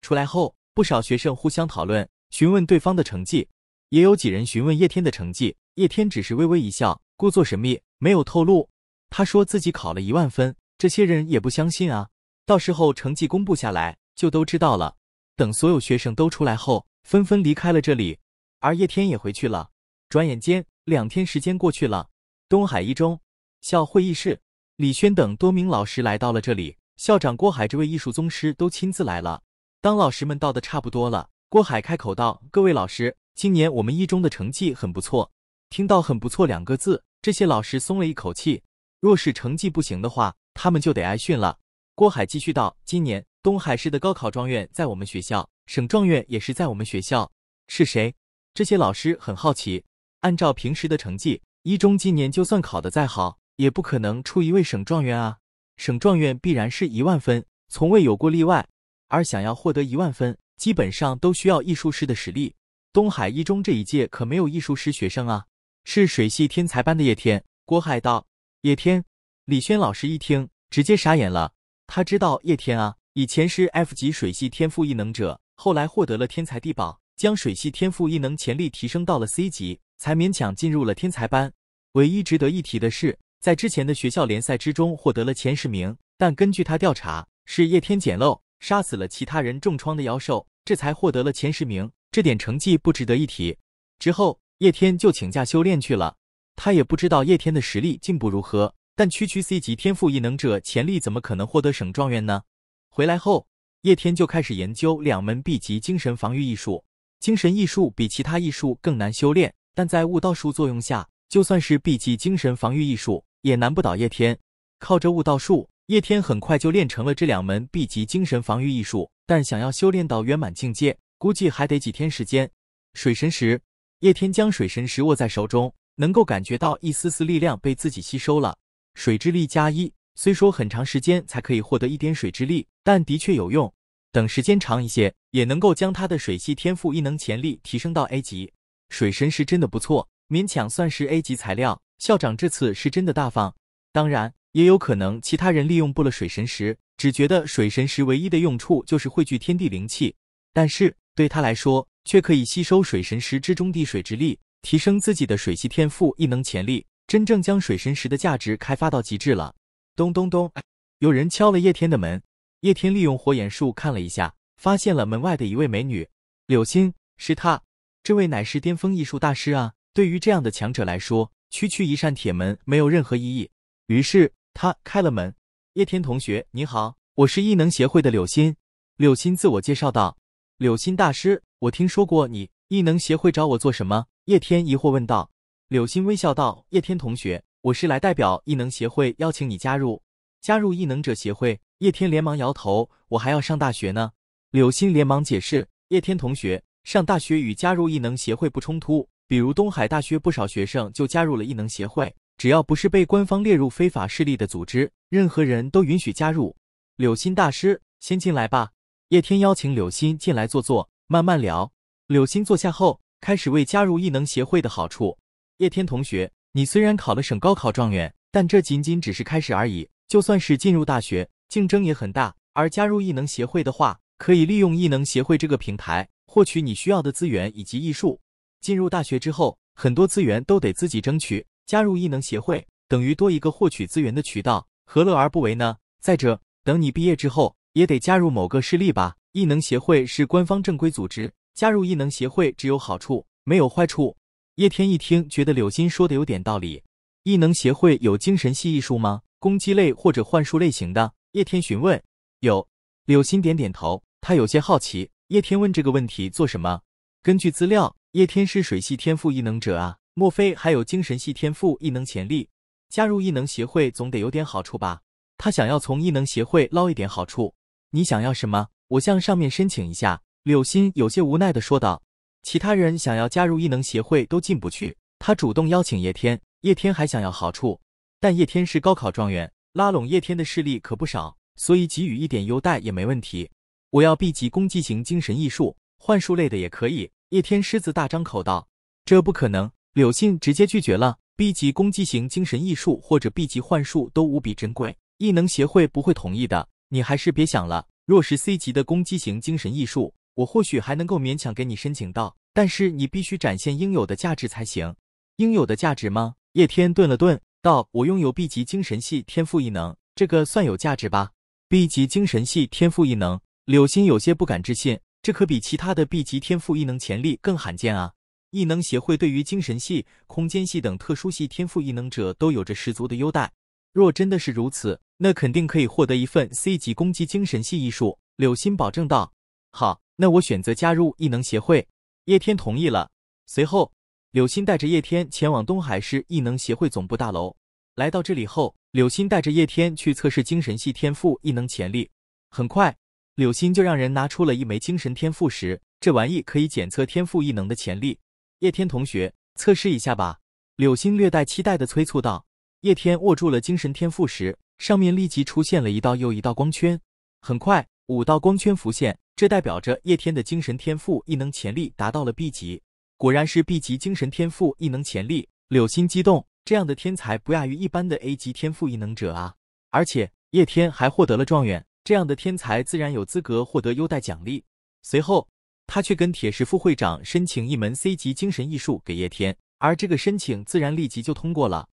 出来后，不少学生互相讨论，询问对方的成绩，也有几人询问叶天的成绩。叶天只是微微一笑，故作神秘，没有透露。他说自己考了一万分，这些人也不相信啊。到时候成绩公布下来，就都知道了。等所有学生都出来后，纷纷离开了这里，而叶天也回去了。转眼间，两天时间过去了。东海一中校会议室，李轩等多名老师来到了这里。校长郭海这位艺术宗师都亲自来了。当老师们到的差不多了，郭海开口道：“各位老师，今年我们一中的成绩很不错。”听到“很不错”两个字，这些老师松了一口气。若是成绩不行的话，他们就得挨训了。郭海继续道：“今年东海市的高考状元在我们学校，省状元也是在我们学校。是谁？”这些老师很好奇。按照平时的成绩，一中今年就算考得再好，也不可能出一位省状元啊。省状元必然是一万分，从未有过例外。而想要获得一万分，基本上都需要艺术师的实力。东海一中这一届可没有艺术师学生啊。是水系天才班的叶天，郭海道。叶天，李轩老师一听直接傻眼了。他知道叶天啊，以前是 F 级水系天赋异能者，后来获得了天才地宝，将水系天赋异能潜力提升到了 C 级，才勉强进入了天才班。唯一值得一提的是，在之前的学校联赛之中获得了前十名。但根据他调查，是叶天捡漏，杀死了其他人重创的妖兽，这才获得了前十名。这点成绩不值得一提。之后。叶天就请假修炼去了，他也不知道叶天的实力进步如何，但区区 C 级天赋异能者潜力怎么可能获得省状元呢？回来后，叶天就开始研究两门 B 级精神防御艺术。精神艺术比其他艺术更难修炼，但在悟道术作用下，就算是 B 级精神防御艺术也难不倒叶天。靠着悟道术，叶天很快就练成了这两门 B 级精神防御艺术，但想要修炼到圆满境界，估计还得几天时间。水神石。叶天将水神石握在手中，能够感觉到一丝丝力量被自己吸收了。水之力加一，虽说很长时间才可以获得一点水之力，但的确有用。等时间长一些，也能够将他的水系天赋异能潜力提升到 A 级。水神石真的不错，勉强算是 A 级材料。校长这次是真的大方，当然，也有可能其他人利用不了水神石，只觉得水神石唯一的用处就是汇聚天地灵气。但是对他来说，却可以吸收水神石之中地水之力，提升自己的水系天赋异能潜力，真正将水神石的价值开发到极致了。咚咚咚，有人敲了叶天的门。叶天利用火眼术看了一下，发现了门外的一位美女，柳心，是她。这位乃是巅峰艺术大师啊！对于这样的强者来说，区区一扇铁门没有任何意义。于是他开了门。叶天同学，你好，我是异能协会的柳心。柳心自我介绍道。柳心大师，我听说过你。异能协会找我做什么？叶天疑惑问道。柳心微笑道：“叶天同学，我是来代表异能协会邀请你加入，加入异能者协会。”叶天连忙摇头：“我还要上大学呢。”柳心连忙解释：“叶天同学，上大学与加入异能协会不冲突。比如东海大学不少学生就加入了异能协会，只要不是被官方列入非法势力的组织，任何人都允许加入。”柳心大师，先进来吧。叶天邀请柳鑫进来坐坐，慢慢聊。柳鑫坐下后，开始为加入异能协会的好处。叶天同学，你虽然考了省高考状元，但这仅仅只是开始而已。就算是进入大学，竞争也很大。而加入异能协会的话，可以利用异能协会这个平台，获取你需要的资源以及艺术。进入大学之后，很多资源都得自己争取。加入异能协会，等于多一个获取资源的渠道，何乐而不为呢？再者，等你毕业之后。也得加入某个势力吧。异能协会是官方正规组织，加入异能协会只有好处，没有坏处。叶天一听，觉得柳心说的有点道理。异能协会有精神系艺术吗？攻击类或者幻术类型的？叶天询问。有。柳心点点头。他有些好奇。叶天问这个问题做什么？根据资料，叶天是水系天赋异能者啊，莫非还有精神系天赋异能潜力？加入异能协会总得有点好处吧？他想要从异能协会捞一点好处。你想要什么？我向上面申请一下。”柳心有些无奈的说道。其他人想要加入异能协会都进不去，他主动邀请叶天，叶天还想要好处，但叶天是高考状元，拉拢叶天的势力可不少，所以给予一点优待也没问题。我要 B 级攻击型精神艺术，幻术类的也可以。”叶天狮子大张口道，“这不可能！”柳信直接拒绝了。B 级攻击型精神艺术或者 B 级幻术都无比珍贵，异能协会不会同意的。你还是别想了。若是 C 级的攻击型精神艺术，我或许还能够勉强给你申请到，但是你必须展现应有的价值才行。应有的价值吗？叶天顿了顿，道：“我拥有 B 级精神系天赋异能，这个算有价值吧？”B 级精神系天赋异能，柳心有些不敢置信，这可比其他的 B 级天赋异能潜力更罕见啊！异能协会对于精神系、空间系等特殊系天赋异能者都有着十足的优待。若真的是如此，那肯定可以获得一份 C 级攻击精神系艺术。柳鑫保证道。好，那我选择加入异能协会。叶天同意了。随后，柳鑫带着叶天前往东海市异能协会总部大楼。来到这里后，柳鑫带着叶天去测试精神系天赋异能潜力。很快，柳鑫就让人拿出了一枚精神天赋石，这玩意可以检测天赋异能的潜力。叶天同学，测试一下吧。柳鑫略带期待的催促道。叶天握住了精神天赋石，上面立即出现了一道又一道光圈。很快，五道光圈浮现，这代表着叶天的精神天赋异能潜力达到了 B 级。果然是 B 级精神天赋异能潜力，柳心激动，这样的天才不亚于一般的 A 级天赋异能者啊！而且叶天还获得了状元，这样的天才自然有资格获得优待奖励。随后，他去跟铁石副会长申请一门 C 级精神艺术给叶天，而这个申请自然立即就通过了。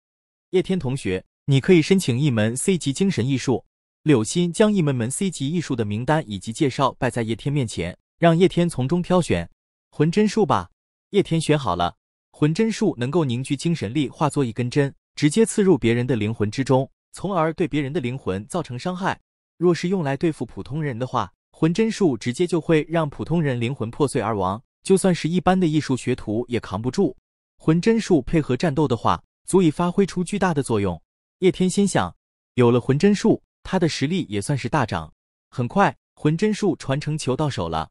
叶天同学，你可以申请一门 C 级精神艺术。柳心将一门门 C 级艺术的名单以及介绍摆在叶天面前，让叶天从中挑选。魂针术吧，叶天选好了。魂针术能够凝聚精神力，化作一根针，直接刺入别人的灵魂之中，从而对别人的灵魂造成伤害。若是用来对付普通人的话，魂针术直接就会让普通人灵魂破碎而亡。就算是一般的艺术学徒也扛不住。魂针术配合战斗的话。足以发挥出巨大的作用。叶天心想，有了魂针术，他的实力也算是大涨。很快，魂针术传承球到手了。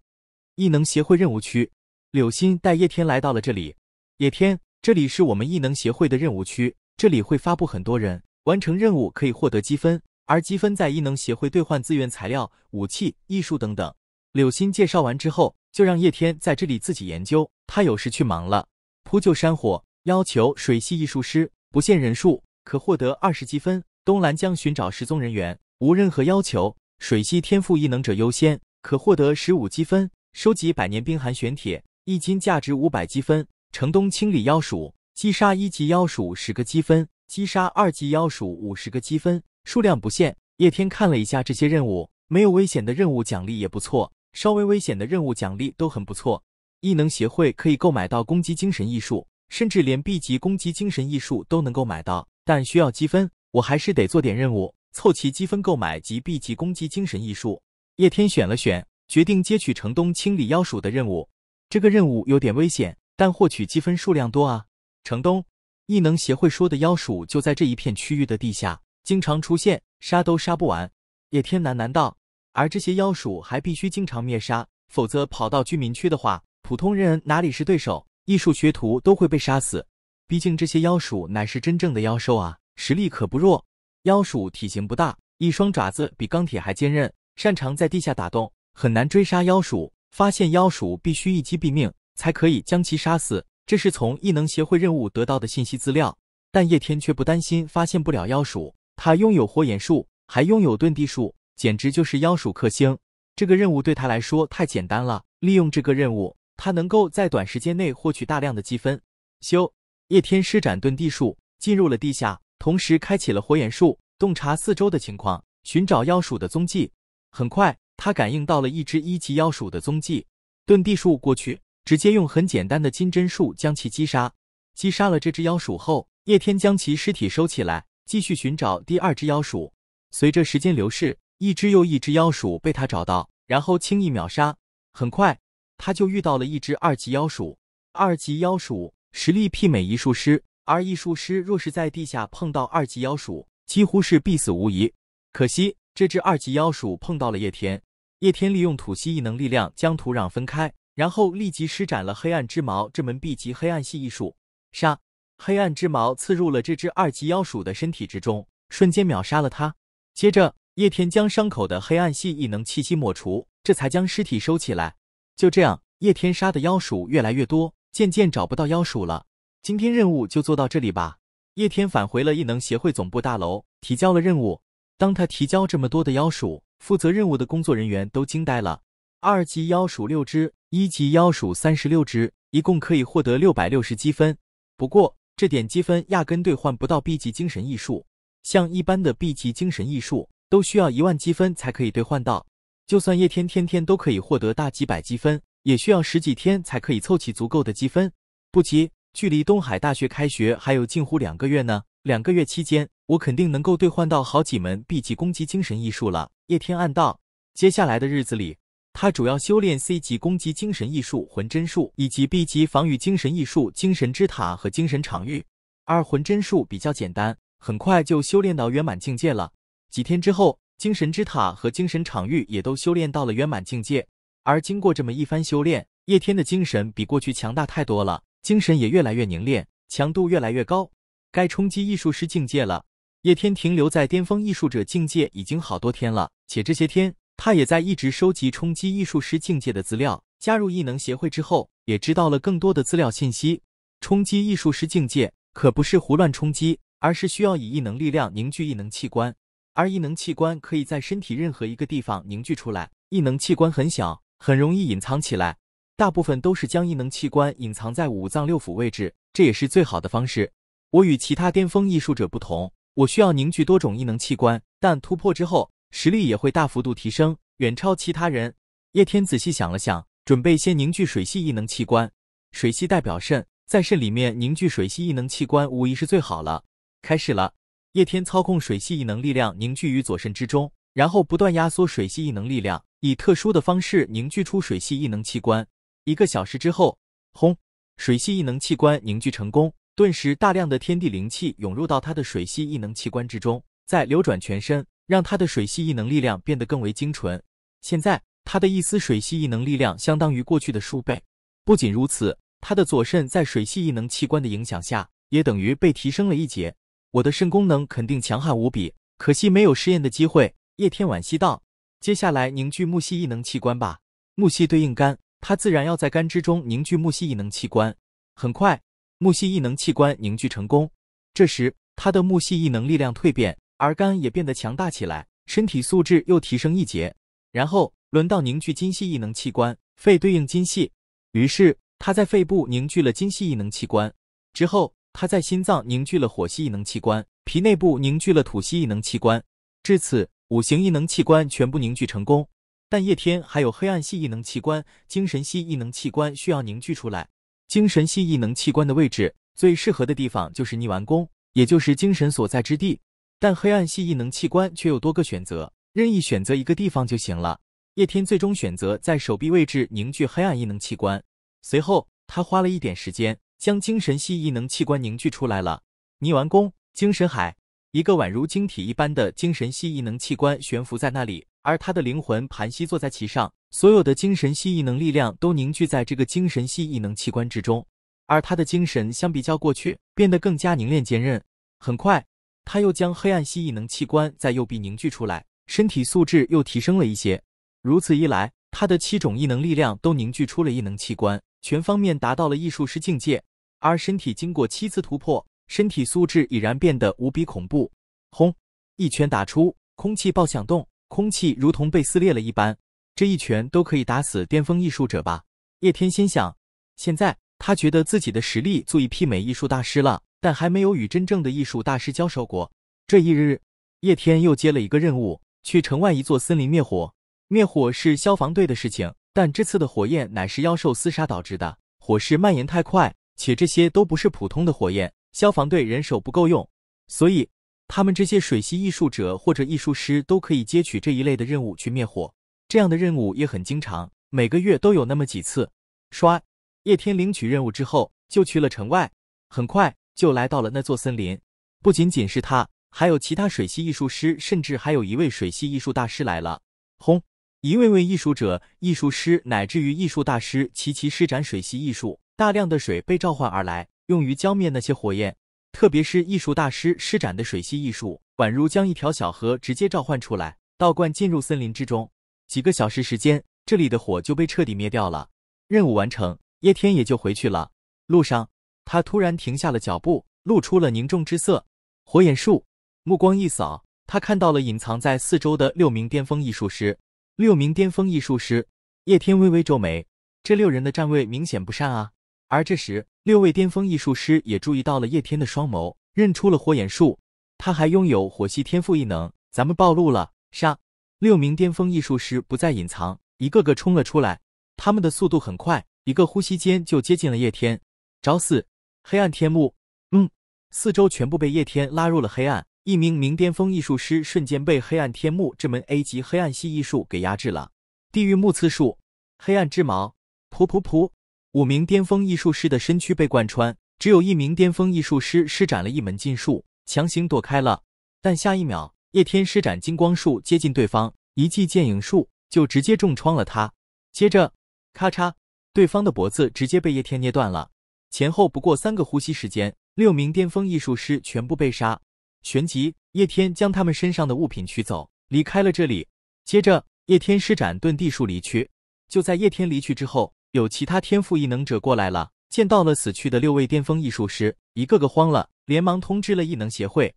异能协会任务区，柳欣带叶天来到了这里。叶天，这里是我们异能协会的任务区，这里会发布很多人完成任务可以获得积分，而积分在异能协会兑换资源、材料、武器、艺术等等。柳欣介绍完之后，就让叶天在这里自己研究，他有事去忙了，扑救山火。要求水系艺术师，不限人数，可获得二十积分。东兰将寻找失踪人员，无任何要求，水系天赋异能者优先，可获得十五积分。收集百年冰寒玄铁，一斤价值五百积分。城东清理妖鼠，击杀一级妖鼠十个积分，击杀二级妖鼠五十个积分，数量不限。叶天看了一下这些任务，没有危险的任务奖励也不错，稍微危险的任务奖励都很不错。异能协会可以购买到攻击精神艺术。甚至连 B 级攻击精神艺术都能够买到，但需要积分，我还是得做点任务，凑齐积分购买及 B 级攻击精神艺术。叶天选了选，决定接取城东清理妖鼠的任务。这个任务有点危险，但获取积分数量多啊。城东异能协会说的妖鼠就在这一片区域的地下，经常出现，杀都杀不完。叶天喃喃道。而这些妖鼠还必须经常灭杀，否则跑到居民区的话，普通人哪里是对手？艺术学徒都会被杀死，毕竟这些妖鼠乃是真正的妖兽啊，实力可不弱。妖鼠体型不大，一双爪子比钢铁还坚韧，擅长在地下打洞，很难追杀妖鼠。发现妖鼠，必须一击毙命，才可以将其杀死。这是从异能协会任务得到的信息资料，但叶天却不担心发现不了妖鼠。他拥有火眼术，还拥有遁地术，简直就是妖鼠克星。这个任务对他来说太简单了，利用这个任务。他能够在短时间内获取大量的积分。修叶天施展遁地术进入了地下，同时开启了火眼术，洞察四周的情况，寻找妖鼠的踪迹。很快，他感应到了一只一级妖鼠的踪迹，遁地术过去，直接用很简单的金针术将其击杀。击杀了这只妖鼠后，叶天将其尸体收起来，继续寻找第二只妖鼠。随着时间流逝，一只又一只妖鼠被他找到，然后轻易秒杀。很快。他就遇到了一只二级妖鼠，二级妖鼠实力媲美一术师，而一术师若是在地下碰到二级妖鼠，几乎是必死无疑。可惜这只二级妖鼠碰到了叶天，叶天利用吐息异能力量将土壤分开，然后立即施展了黑暗之矛这门 B 级黑暗系异术，杀！黑暗之矛刺入了这只二级妖鼠的身体之中，瞬间秒杀了它。接着，叶天将伤口的黑暗系异能气息抹除，这才将尸体收起来。就这样，叶天杀的妖鼠越来越多，渐渐找不到妖鼠了。今天任务就做到这里吧。叶天返回了异能协会总部大楼，提交了任务。当他提交这么多的妖鼠，负责任务的工作人员都惊呆了。二级妖鼠六只，一级妖鼠三十六只，一共可以获得六百六十积分。不过，这点积分压根兑换不到 B 级精神艺术，像一般的 B 级精神艺术，都需要一万积分才可以兑换到。就算叶天天天都可以获得大几百积分，也需要十几天才可以凑齐足够的积分。不急，距离东海大学开学还有近乎两个月呢。两个月期间，我肯定能够兑换到好几门 B 级攻击精神艺术了。叶天暗道。接下来的日子里，他主要修炼 C 级攻击精神艺术魂针术以及 B 级防御精神艺术精神之塔和精神场域。二魂针术比较简单，很快就修炼到圆满境界了。几天之后。精神之塔和精神场域也都修炼到了圆满境界，而经过这么一番修炼，叶天的精神比过去强大太多了，精神也越来越凝练，强度越来越高。该冲击艺术师境界了。叶天停留在巅峰艺术者境界已经好多天了，且这些天他也在一直收集冲击艺术师境界的资料。加入异能协会之后，也知道了更多的资料信息。冲击艺术师境界可不是胡乱冲击，而是需要以异能力量凝聚异能器官。而异能器官可以在身体任何一个地方凝聚出来，异能器官很小，很容易隐藏起来，大部分都是将异能器官隐藏在五脏六腑位置，这也是最好的方式。我与其他巅峰艺术者不同，我需要凝聚多种异能器官，但突破之后实力也会大幅度提升，远超其他人。叶天仔细想了想，准备先凝聚水系异能器官，水系代表肾，在肾里面凝聚水系异能器官无疑是最好了。开始了。叶天操控水系异能力量凝聚于左肾之中，然后不断压缩水系异能力量，以特殊的方式凝聚出水系异能器官。一个小时之后，轰！水系异能器官凝聚成功，顿时大量的天地灵气涌入到他的水系异能器官之中，再流转全身，让他的水系异能力量变得更为精纯。现在，他的一丝水系异能力量相当于过去的数倍。不仅如此，他的左肾在水系异能器官的影响下，也等于被提升了一节。我的肾功能肯定强悍无比，可惜没有试验的机会。叶天惋惜道：“接下来凝聚木系异能器官吧。木系对应肝，他自然要在肝之中凝聚木系异能器官。很快，木系异能器官凝聚成功。这时，他的木系异能力量蜕变，而肝也变得强大起来，身体素质又提升一截。然后，轮到凝聚金系异能器官，肺对应金系，于是他在肺部凝聚了金系异能器官。之后。”他在心脏凝聚了火系异能器官，脾内部凝聚了土系异能器官，至此五行异能器官全部凝聚成功。但叶天还有黑暗系异能器官、精神系异能器官需要凝聚出来。精神系异能器官的位置最适合的地方就是逆完宫，也就是精神所在之地。但黑暗系异能器官却有多个选择，任意选择一个地方就行了。叶天最终选择在手臂位置凝聚黑暗异能器官。随后他花了一点时间。将精神系异能器官凝聚出来了，泥丸宫、精神海，一个宛如晶体一般的精神系异能器官悬浮在那里，而他的灵魂盘膝坐在其上，所有的精神系异能力量都凝聚在这个精神系异能器官之中，而他的精神相比较过去变得更加凝练坚韧。很快，他又将黑暗系异能器官在右臂凝聚出来，身体素质又提升了一些。如此一来，他的七种异能力量都凝聚出了异能器官，全方面达到了艺术师境界。而身体经过七次突破，身体素质已然变得无比恐怖。轰！一拳打出，空气爆响动，空气如同被撕裂了一般。这一拳都可以打死巅峰艺术者吧？叶天心想。现在他觉得自己的实力足以媲美艺术大师了，但还没有与真正的艺术大师交手过。这一日，叶天又接了一个任务，去城外一座森林灭火。灭火是消防队的事情，但这次的火焰乃是妖兽厮杀导致的，火势蔓延太快。且这些都不是普通的火焰，消防队人手不够用，所以他们这些水系艺术者或者艺术师都可以接取这一类的任务去灭火。这样的任务也很经常，每个月都有那么几次。刷，叶天领取任务之后就去了城外，很快就来到了那座森林。不仅仅是他，还有其他水系艺术师，甚至还有一位水系艺术大师来了。轰！一位位艺术者、艺术师，乃至于艺术大师，齐齐施展水系艺术。大量的水被召唤而来，用于浇灭那些火焰，特别是艺术大师施展的水系艺术，宛如将一条小河直接召唤出来，倒灌进入森林之中。几个小时时间，这里的火就被彻底灭掉了。任务完成，叶天也就回去了。路上，他突然停下了脚步，露出了凝重之色。火眼术，目光一扫，他看到了隐藏在四周的六名巅峰艺术师。六名巅峰艺术师，叶天微微皱眉，这六人的站位明显不善啊。而这时，六位巅峰艺术师也注意到了叶天的双眸，认出了火眼术。他还拥有火系天赋异能，咱们暴露了，杀！六名巅峰艺术师不再隐藏，一个个冲了出来。他们的速度很快，一个呼吸间就接近了叶天。找死！黑暗天幕，嗯，四周全部被叶天拉入了黑暗。一名名巅峰艺术师瞬间被黑暗天幕这门 A 级黑暗系艺术给压制了。地狱木刺术，黑暗之矛，噗噗噗！五名巅峰艺术师的身躯被贯穿，只有一名巅峰艺术师施展了一门禁术，强行躲开了。但下一秒，叶天施展金光术接近对方，一记剑影术就直接重创了他。接着，咔嚓，对方的脖子直接被叶天捏断了。前后不过三个呼吸时间，六名巅峰艺术师全部被杀。旋即，叶天将他们身上的物品取走，离开了这里。接着，叶天施展遁地术离去。就在叶天离去之后。有其他天赋异能者过来了，见到了死去的六位巅峰艺术师，一个个慌了，连忙通知了异能协会。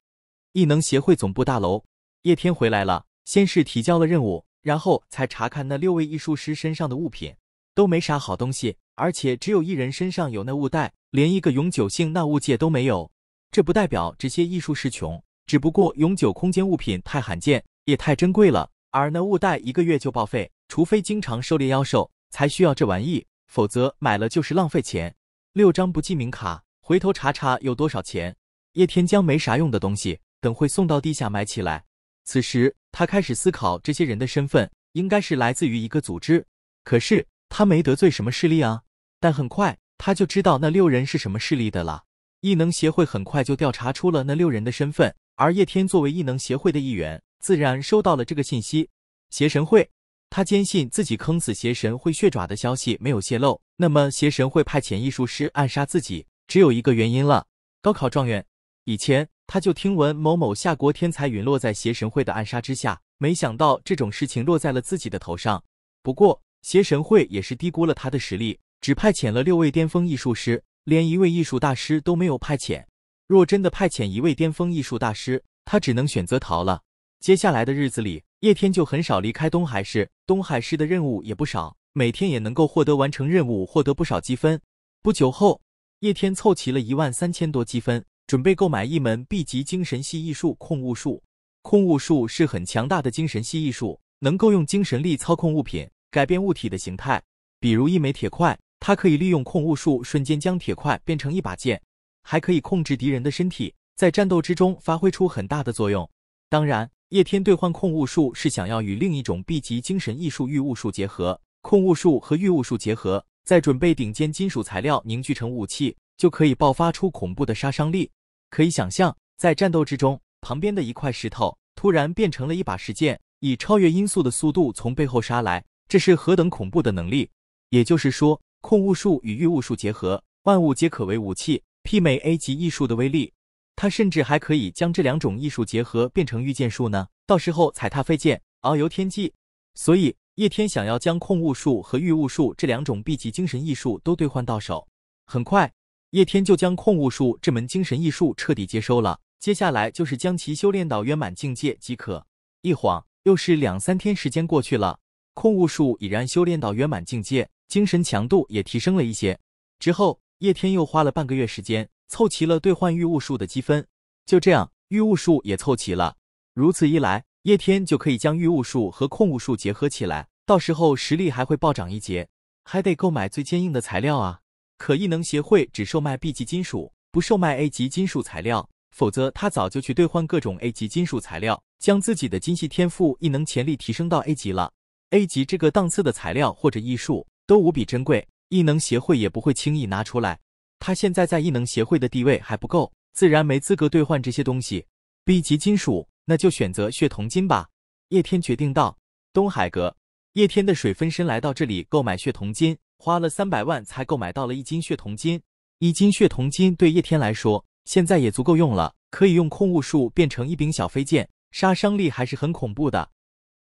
异能协会总部大楼，叶天回来了，先是提交了任务，然后才查看那六位艺术师身上的物品，都没啥好东西，而且只有一人身上有那物袋，连一个永久性那物戒都没有。这不代表这些艺术师穷，只不过永久空间物品太罕见，也太珍贵了。而那物袋一个月就报废，除非经常狩猎妖兽。才需要这玩意，否则买了就是浪费钱。六张不记名卡，回头查查有多少钱。叶天将没啥用的东西，等会送到地下埋起来。此时，他开始思考这些人的身份，应该是来自于一个组织。可是他没得罪什么势力啊。但很快他就知道那六人是什么势力的了。异能协会很快就调查出了那六人的身份，而叶天作为异能协会的一员，自然收到了这个信息。邪神会。他坚信自己坑死邪神会血爪的消息没有泄露，那么邪神会派遣艺术师暗杀自己，只有一个原因了。高考状元以前他就听闻某某夏国天才陨落在邪神会的暗杀之下，没想到这种事情落在了自己的头上。不过邪神会也是低估了他的实力，只派遣了六位巅峰艺术师，连一位艺术大师都没有派遣。若真的派遣一位巅峰艺术大师，他只能选择逃了。接下来的日子里，叶天就很少离开东海市。东海市的任务也不少，每天也能够获得完成任务获得不少积分。不久后，叶天凑齐了一万三千多积分，准备购买一门 B 级精神系艺术控物术。控物术是很强大的精神系艺术，能够用精神力操控物品，改变物体的形态。比如一枚铁块，它可以利用控物术瞬间将铁块变成一把剑，还可以控制敌人的身体，在战斗之中发挥出很大的作用。当然。叶天兑换控物术是想要与另一种 B 级精神艺术御物术结合，控物术和御物术结合，再准备顶尖金属材料凝聚成武器，就可以爆发出恐怖的杀伤力。可以想象，在战斗之中，旁边的一块石头突然变成了一把石剑，以超越音速的速度从背后杀来，这是何等恐怖的能力！也就是说，控物术与御物术结合，万物皆可为武器，媲美 A 级艺术的威力。他甚至还可以将这两种艺术结合，变成御剑术呢。到时候踩踏飞剑，遨游天际。所以叶天想要将控物术和御物术这两种 B 级精神艺术都兑换到手。很快，叶天就将控物术这门精神艺术彻底接收了。接下来就是将其修炼到圆满境界即可。一晃又是两三天时间过去了，控物术已然修炼到圆满境界，精神强度也提升了一些。之后，叶天又花了半个月时间。凑齐了兑换御物术的积分，就这样，御物术也凑齐了。如此一来，叶天就可以将御物术和控物术结合起来，到时候实力还会暴涨一截。还得购买最坚硬的材料啊！可异能协会只售卖 B 级金属，不售卖 A 级金属材料，否则他早就去兑换各种 A 级金属材料，将自己的精细天赋异能潜力提升到 A 级了。A 级这个档次的材料或者异术都无比珍贵，异能协会也不会轻易拿出来。他现在在异能协会的地位还不够，自然没资格兑换这些东西。B 级金属，那就选择血铜金吧。叶天决定道。东海阁，叶天的水分身来到这里购买血铜金，花了三百万才购买到了一斤血铜金。一斤血铜金对叶天来说，现在也足够用了，可以用控物术变成一柄小飞剑，杀伤力还是很恐怖的。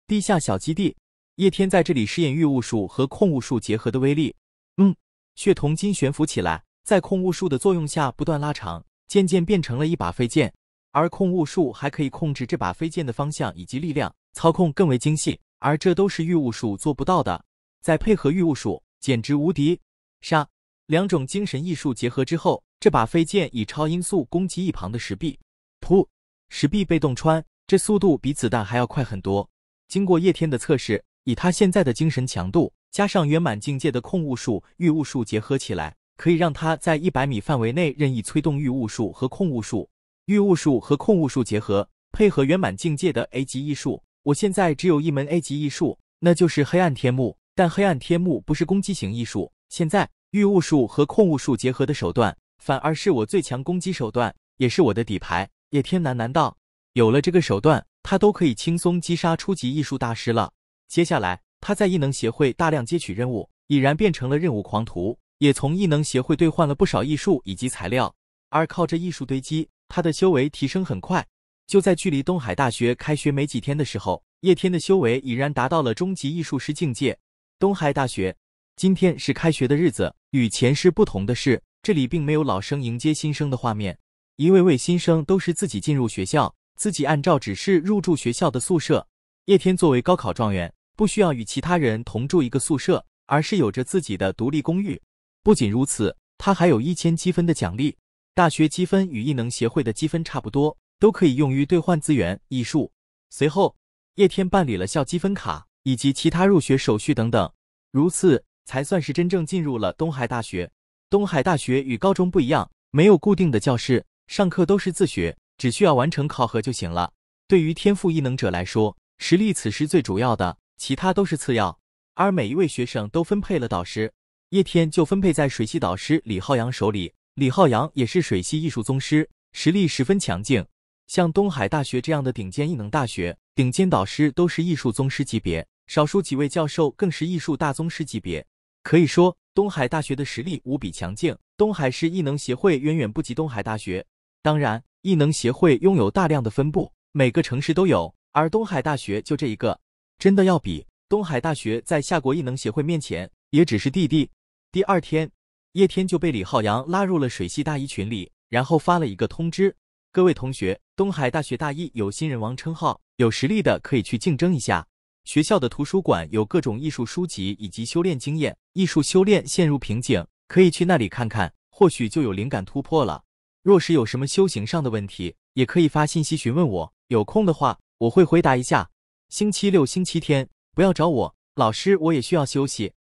地下小基地，叶天在这里试验御物术和控物术结合的威力。嗯，血铜金悬浮起来。在控物术的作用下，不断拉长，渐渐变成了一把飞剑。而控物术还可以控制这把飞剑的方向以及力量，操控更为精细。而这都是御物术做不到的。再配合御物术，简直无敌。杀！两种精神艺术结合之后，这把飞剑以超音速攻击一旁的石壁，噗！石壁被洞穿。这速度比子弹还要快很多。经过叶天的测试，以他现在的精神强度，加上圆满境界的控物术、御物术结合起来。可以让他在一百米范围内任意催动御物术和控物术，御物术和控物术结合，配合圆满境界的 A 级艺术。我现在只有一门 A 级艺术，那就是黑暗天幕，但黑暗天幕不是攻击型艺术。现在御物术和控物术结合的手段，反而是我最强攻击手段，也是我的底牌。叶天喃喃道：“有了这个手段，他都可以轻松击杀初级艺术大师了。”接下来，他在异能协会大量接取任务，已然变成了任务狂徒。也从异能协会兑换了不少艺术以及材料，而靠着艺术堆积，他的修为提升很快。就在距离东海大学开学没几天的时候，叶天的修为已然达到了终极艺术师境界。东海大学今天是开学的日子，与前世不同的是，这里并没有老生迎接新生的画面，一位位新生都是自己进入学校，自己按照指示入住学校的宿舍。叶天作为高考状元，不需要与其他人同住一个宿舍，而是有着自己的独立公寓。不仅如此，他还有一千积分的奖励。大学积分与异能协会的积分差不多，都可以用于兑换资源、艺术。随后，叶天办理了校积分卡以及其他入学手续等等，如此才算是真正进入了东海大学。东海大学与高中不一样，没有固定的教室，上课都是自学，只需要完成考核就行了。对于天赋异能者来说，实力此时最主要的，其他都是次要。而每一位学生都分配了导师。叶天就分配在水系导师李浩洋手里，李浩洋也是水系艺术宗师，实力十分强劲。像东海大学这样的顶尖异能大学，顶尖导师都是艺术宗师级别，少数几位教授更是艺术大宗师级别。可以说，东海大学的实力无比强劲。东海市异能协会远远不及东海大学，当然，异能协会拥有大量的分部，每个城市都有，而东海大学就这一个，真的要比东海大学在夏国异能协会面前也只是弟弟。第二天，叶天就被李浩洋拉入了水系大一群里，然后发了一个通知：各位同学，东海大学大一有新人王称号，有实力的可以去竞争一下。学校的图书馆有各种艺术书籍以及修炼经验，艺术修炼陷入瓶颈，可以去那里看看，或许就有灵感突破了。若是有什么修行上的问题，也可以发信息询问我，有空的话我会回答一下。星期六、星期天不要找我，老师我也需要休息。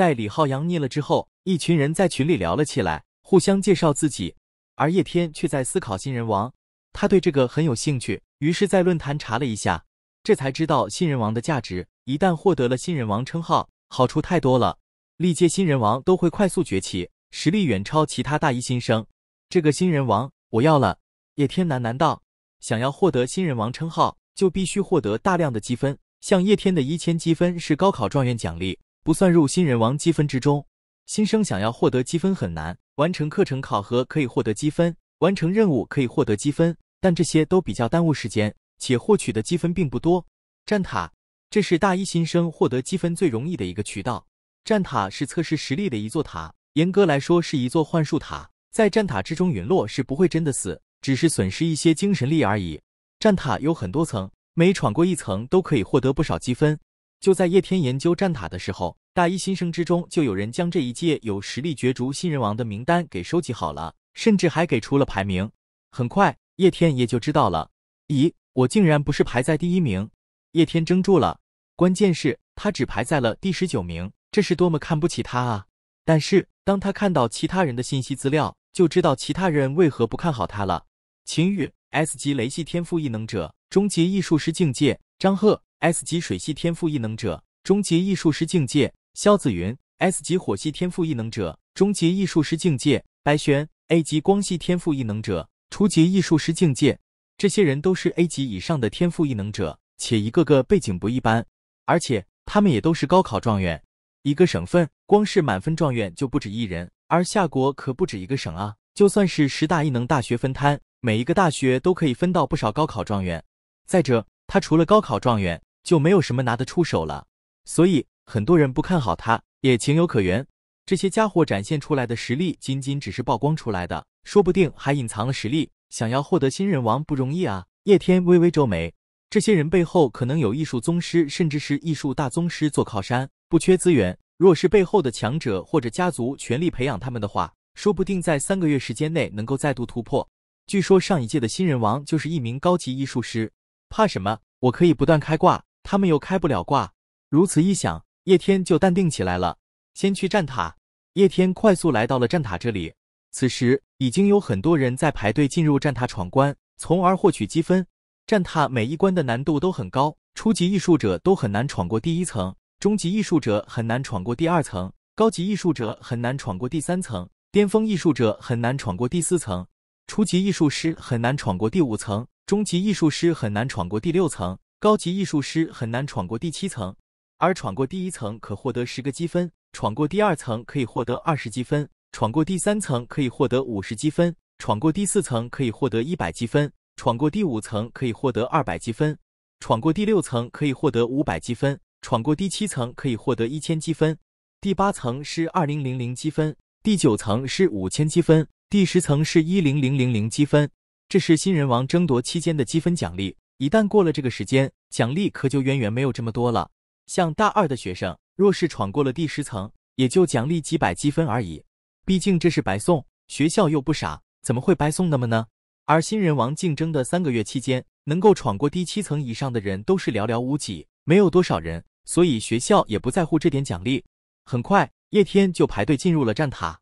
在李浩洋腻了之后，一群人在群里聊了起来，互相介绍自己。而叶天却在思考新人王，他对这个很有兴趣。于是，在论坛查了一下，这才知道新人王的价值。一旦获得了新人王称号，好处太多了。历届新人王都会快速崛起，实力远超其他大一新生。这个新人王我要了！叶天喃喃道。想要获得新人王称号，就必须获得大量的积分。像叶天的一千积分是高考状元奖励。不算入新人王积分之中，新生想要获得积分很难。完成课程考核可以获得积分，完成任务可以获得积分，但这些都比较耽误时间，且获取的积分并不多。战塔这是大一新生获得积分最容易的一个渠道。战塔是测试实力的一座塔，严格来说是一座幻术塔，在战塔之中陨落是不会真的死，只是损失一些精神力而已。战塔有很多层，每闯过一层都可以获得不少积分。就在叶天研究战塔的时候，大一新生之中就有人将这一届有实力角逐新人王的名单给收集好了，甚至还给出了排名。很快，叶天也就知道了。咦，我竟然不是排在第一名！叶天怔住了。关键是，他只排在了第十九名，这是多么看不起他啊！但是，当他看到其他人的信息资料，就知道其他人为何不看好他了。秦羽，S 级雷系天赋异能者，终极艺术师境界。张赫 S 级水系天赋异能者，终极艺术师境界，萧子云；S 级火系天赋异能者，终极艺术师境界，白轩；A 级光系天赋异能者，初级艺术师境界。这些人都是 A 级以上的天赋异能者，且一个个背景不一般。而且他们也都是高考状元。一个省份光是满分状元就不止一人，而夏国可不止一个省啊。就算是十大异能大学分摊，每一个大学都可以分到不少高考状元。再者，他除了高考状元。就没有什么拿得出手了，所以很多人不看好他，也情有可原。这些家伙展现出来的实力，仅仅只是曝光出来的，说不定还隐藏了实力。想要获得新人王不容易啊！叶天微微皱眉，这些人背后可能有艺术宗师，甚至是艺术大宗师做靠山，不缺资源。若是背后的强者或者家族全力培养他们的话，说不定在三个月时间内能够再度突破。据说上一届的新人王就是一名高级艺术师，怕什么？我可以不断开挂。他们又开不了挂，如此一想，叶天就淡定起来了。先去战塔。叶天快速来到了战塔这里。此时，已经有很多人在排队进入战塔闯关，从而获取积分。战塔每一关的难度都很高，初级艺术者都很难闯过第一层，中级艺术者很难闯过第二层，高级艺术者很难闯过第三层，巅峰艺术者很难闯过第四层，初级艺术师很难闯过第五层，中级艺术师很难闯过第六层。高级艺术师很难闯过第七层，而闯过第一层可获得十个积分，闯过第二层可以获得二十积分，闯过第三层可以获得五十积分，闯过第四层可以获得一百积分，闯过第五层可以获得二百积分，闯过第六层可以获得五百积分，闯过第七层可以获得一千积分，第八层是二零零零积分，第九层是五千积分，第十层是一零零零零积分。这是新人王争夺期间的积分奖励。一旦过了这个时间，奖励可就远远没有这么多了。像大二的学生，若是闯过了第十层，也就奖励几百积分而已。毕竟这是白送，学校又不傻，怎么会白送那么呢？而新人王竞争的三个月期间，能够闯过第七层以上的人都是寥寥无几，没有多少人，所以学校也不在乎这点奖励。很快，叶天就排队进入了战塔。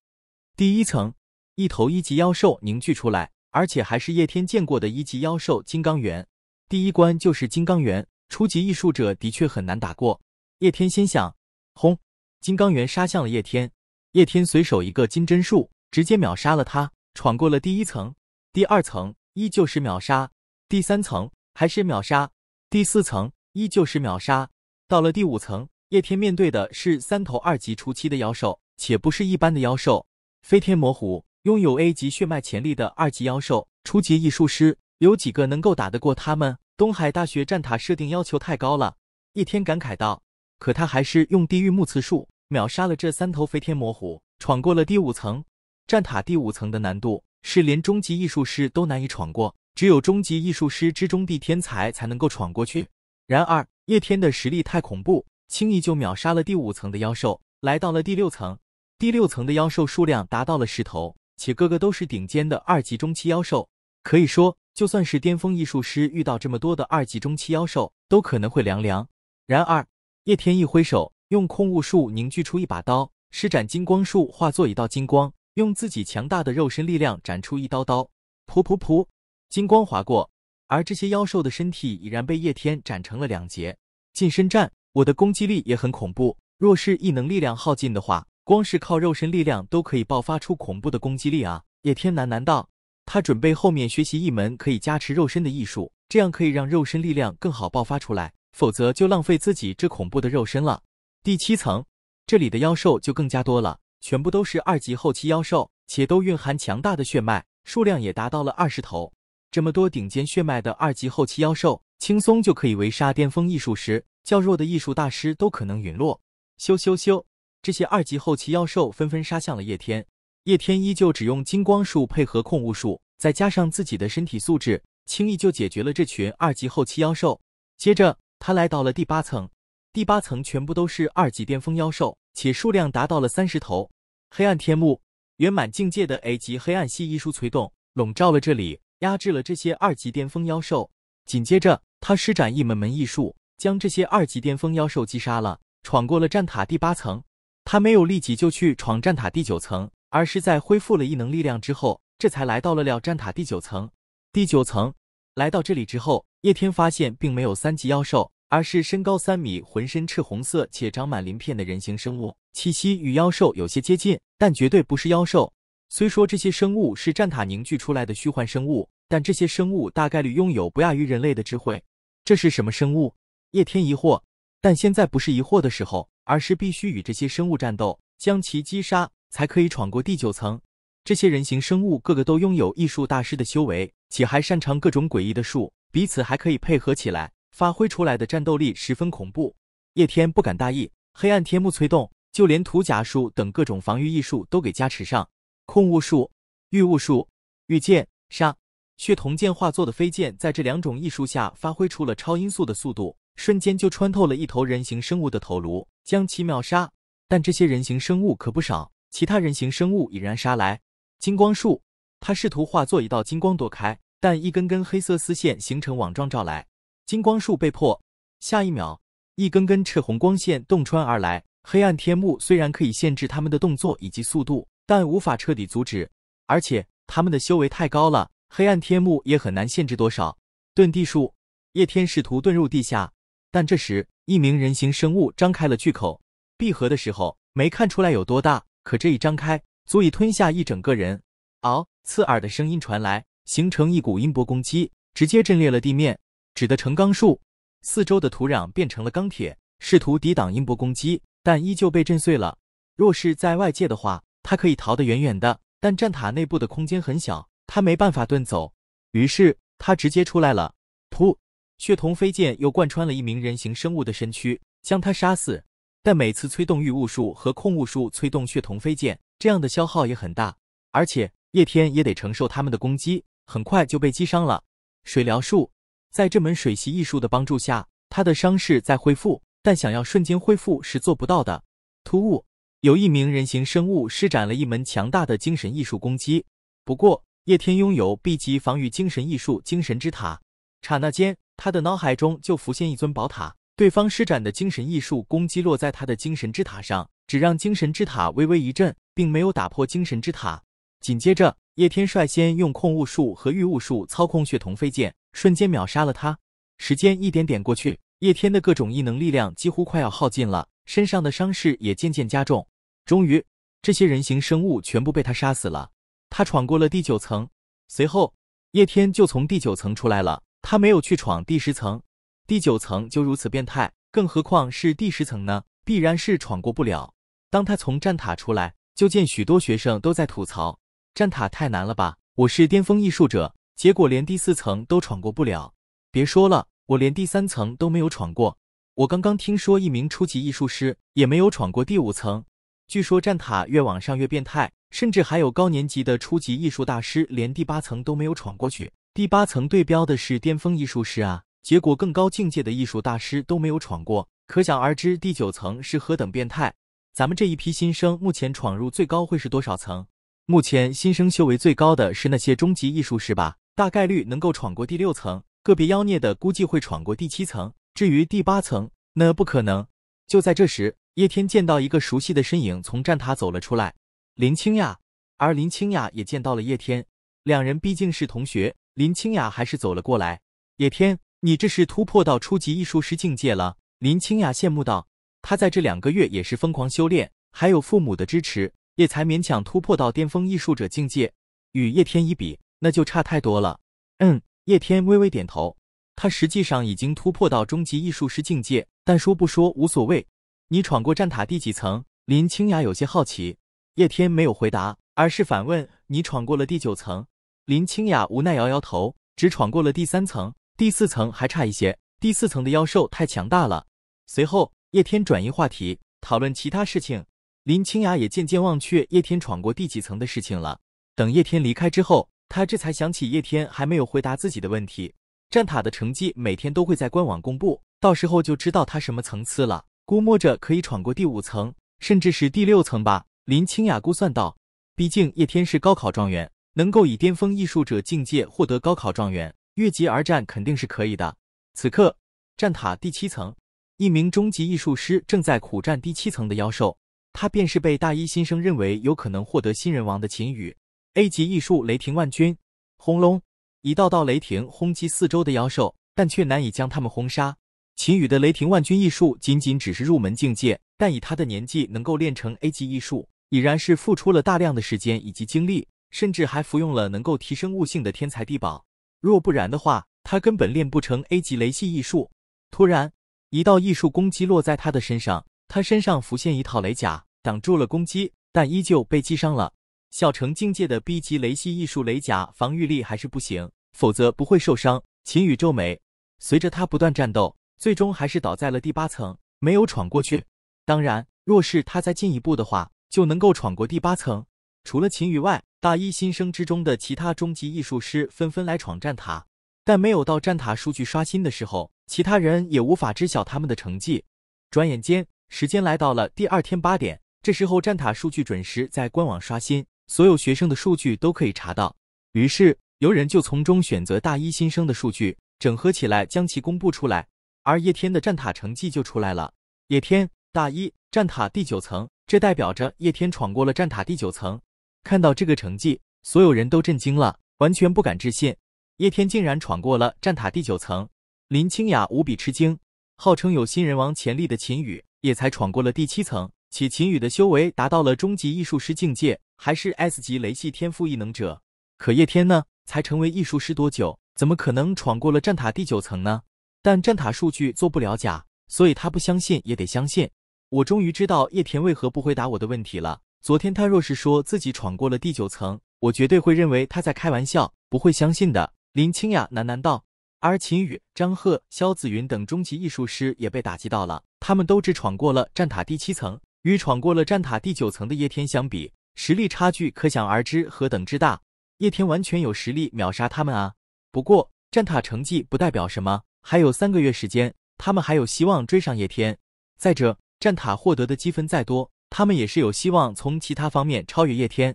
第一层，一头一级妖兽凝聚出来，而且还是叶天见过的一级妖兽——金刚猿。第一关就是金刚猿，初级异术者的确很难打过。叶天心想，轰！金刚猿杀向了叶天，叶天随手一个金针术，直接秒杀了他，闯过了第一层。第二层依旧是秒杀，第三层还是秒杀，第四层依旧是秒杀。到了第五层，叶天面对的是三头二级初期的妖兽，且不是一般的妖兽，飞天魔虎，拥有 A 级血脉潜力的二级妖兽，初级异术师。有几个能够打得过他们？东海大学战塔设定要求太高了，叶天感慨道。可他还是用地狱木刺术秒杀了这三头飞天魔虎，闯过了第五层战塔。第五层的难度是连终极艺术师都难以闯过，只有终极艺术师之中的天才才能够闯过去。然而叶天的实力太恐怖，轻易就秒杀了第五层的妖兽，来到了第六层。第六层的妖兽数量达到了十头，且个个都是顶尖的二级中期妖兽，可以说。就算是巅峰艺术师遇到这么多的二级中期妖兽，都可能会凉凉。然而，叶天一挥手，用空悟术凝聚出一把刀，施展金光术化作一道金光，用自己强大的肉身力量斩出一刀刀，噗噗噗，金光划过，而这些妖兽的身体已然被叶天斩成了两截。近身战，我的攻击力也很恐怖。若是异能力量耗尽的话，光是靠肉身力量都可以爆发出恐怖的攻击力啊！叶天喃喃道。他准备后面学习一门可以加持肉身的艺术，这样可以让肉身力量更好爆发出来，否则就浪费自己这恐怖的肉身了。第七层，这里的妖兽就更加多了，全部都是二级后期妖兽，且都蕴含强大的血脉，数量也达到了二十头。这么多顶尖血脉的二级后期妖兽，轻松就可以围杀巅峰艺术师，较弱的艺术大师都可能陨落。咻咻咻，这些二级后期妖兽纷纷杀向了叶天。叶天依旧只用金光术配合控物术，再加上自己的身体素质，轻易就解决了这群二级后期妖兽。接着，他来到了第八层，第八层全部都是二级巅峰妖兽，且数量达到了三十头。黑暗天幕圆满境界的 A 级黑暗系异术催动，笼罩了这里，压制了这些二级巅峰妖兽。紧接着，他施展一门门异术，将这些二级巅峰妖兽击杀了，闯过了战塔第八层。他没有立即就去闯战塔第九层。而是在恢复了异能力量之后，这才来到了廖战塔第九层。第九层来到这里之后，叶天发现并没有三级妖兽，而是身高三米、浑身赤红色且长满鳞片的人形生物，气息与妖兽有些接近，但绝对不是妖兽。虽说这些生物是战塔凝聚出来的虚幻生物，但这些生物大概率拥有不亚于人类的智慧。这是什么生物？叶天疑惑。但现在不是疑惑的时候，而是必须与这些生物战斗，将其击杀。才可以闯过第九层。这些人形生物个个都拥有艺术大师的修为，且还擅长各种诡异的术，彼此还可以配合起来，发挥出来的战斗力十分恐怖。叶天不敢大意，黑暗天幕催动，就连土甲术等各种防御异术都给加持上。控物术、御物术、御剑杀，血铜剑化作的飞剑，在这两种异术下发挥出了超音速的速度，瞬间就穿透了一头人形生物的头颅，将其秒杀。但这些人形生物可不少。其他人形生物已然杀来，金光术，他试图化作一道金光躲开，但一根根黑色丝线形成网状罩来，金光术被破。下一秒，一根根赤红光线洞穿而来。黑暗天幕虽然可以限制他们的动作以及速度，但无法彻底阻止，而且他们的修为太高了，黑暗天幕也很难限制多少。遁地术，叶天试图遁入地下，但这时，一名人形生物张开了巨口，闭合的时候没看出来有多大。可这一张开，足以吞下一整个人。嗷！刺耳的声音传来，形成一股音波攻击，直接震裂了地面，指得成钢树四周的土壤变成了钢铁，试图抵挡音波攻击，但依旧被震碎了。若是在外界的话，他可以逃得远远的，但战塔内部的空间很小，他没办法遁走，于是他直接出来了。噗！血瞳飞剑又贯穿了一名人形生物的身躯，将他杀死。但每次催动御物术和控物术，催动血瞳飞剑，这样的消耗也很大，而且叶天也得承受他们的攻击，很快就被击伤了。水疗术，在这门水系艺术的帮助下，他的伤势在恢复，但想要瞬间恢复是做不到的。突兀，有一名人形生物施展了一门强大的精神艺术攻击，不过叶天拥有 B 级防御精神艺术精神之塔，刹那间他的脑海中就浮现一尊宝塔。对方施展的精神艺术攻击落在他的精神之塔上，只让精神之塔微微一震，并没有打破精神之塔。紧接着，叶天率先用控物术和御物术操控血瞳飞剑，瞬间秒杀了他。时间一点点过去，叶天的各种异能力量几乎快要耗尽了，身上的伤势也渐渐加重。终于，这些人形生物全部被他杀死了。他闯过了第九层，随后叶天就从第九层出来了。他没有去闯第十层。第九层就如此变态，更何况是第十层呢？必然是闯过不了。当他从战塔出来，就见许多学生都在吐槽：“战塔太难了吧！我是巅峰艺术者，结果连第四层都闯过不了。别说了，我连第三层都没有闯过。我刚刚听说，一名初级艺术师也没有闯过第五层。据说战塔越往上越变态，甚至还有高年级的初级艺术大师连第八层都没有闯过去。第八层对标的是巅峰艺术师啊！”结果更高境界的艺术大师都没有闯过，可想而知第九层是何等变态。咱们这一批新生目前闯入最高会是多少层？目前新生修为最高的是那些终极艺术师吧，大概率能够闯过第六层，个别妖孽的估计会闯过第七层。至于第八层，那不可能。就在这时，叶天见到一个熟悉的身影从站塔走了出来，林清雅。而林清雅也见到了叶天，两人毕竟是同学，林清雅还是走了过来，叶天。你这是突破到初级艺术师境界了，林清雅羡慕道。他在这两个月也是疯狂修炼，还有父母的支持，也才勉强突破到巅峰艺术者境界。与叶天一比，那就差太多了。嗯，叶天微微点头。他实际上已经突破到中级艺术师境界，但说不说无所谓。你闯过战塔第几层？林清雅有些好奇。叶天没有回答，而是反问：“你闯过了第九层？”林清雅无奈摇摇头，只闯过了第三层。第四层还差一些，第四层的妖兽太强大了。随后，叶天转移话题，讨论其他事情。林清雅也渐渐忘却叶天闯过第几层的事情了。等叶天离开之后，他这才想起叶天还没有回答自己的问题。战塔的成绩每天都会在官网公布，到时候就知道他什么层次了。估摸着可以闯过第五层，甚至是第六层吧。林清雅估算道，毕竟叶天是高考状元，能够以巅峰艺术者境界获得高考状元。越级而战肯定是可以的。此刻，战塔第七层，一名终极艺术师正在苦战第七层的妖兽。他便是被大一新生认为有可能获得新人王的秦羽。A 级艺术雷霆万钧，轰隆！一道道雷霆轰击四周的妖兽，但却难以将他们轰杀。秦羽的雷霆万钧艺术仅仅只是入门境界，但以他的年纪能够练成 A 级艺术，已然是付出了大量的时间以及精力，甚至还服用了能够提升悟性的天才地宝。若不然的话，他根本练不成 A 级雷系异术。突然，一道异术攻击落在他的身上，他身上浮现一套雷甲，挡住了攻击，但依旧被击伤了。小城境界的 B 级雷系异术雷甲防御力还是不行，否则不会受伤。秦宇皱眉，随着他不断战斗，最终还是倒在了第八层，没有闯过去。当然，若是他再进一步的话，就能够闯过第八层。除了秦羽外，大一新生之中的其他中级艺术师纷纷来闯战塔，但没有到战塔数据刷新的时候，其他人也无法知晓他们的成绩。转眼间，时间来到了第二天八点，这时候战塔数据准时在官网刷新，所有学生的数据都可以查到。于是有人就从中选择大一新生的数据整合起来，将其公布出来。而叶天的战塔成绩就出来了，叶天大一战塔第九层，这代表着叶天闯过了战塔第九层。看到这个成绩，所有人都震惊了，完全不敢置信。叶天竟然闯过了战塔第九层，林清雅无比吃惊。号称有新人王潜力的秦羽也才闯过了第七层，且秦羽的修为达到了终极艺术师境界，还是 S 级雷系天赋异能者。可叶天呢？才成为艺术师多久，怎么可能闯过了战塔第九层呢？但战塔数据做不了假，所以他不相信也得相信。我终于知道叶甜为何不回答我的问题了。昨天他若是说自己闯过了第九层，我绝对会认为他在开玩笑，不会相信的。林清雅喃喃道。而秦羽、张赫、萧子云等终极艺术师也被打击到了，他们都只闯过了战塔第七层，与闯过了战塔第九层的叶天相比，实力差距可想而知何等之大。叶天完全有实力秒杀他们啊！不过战塔成绩不代表什么，还有三个月时间，他们还有希望追上叶天。再者，战塔获得的积分再多。他们也是有希望从其他方面超越叶天，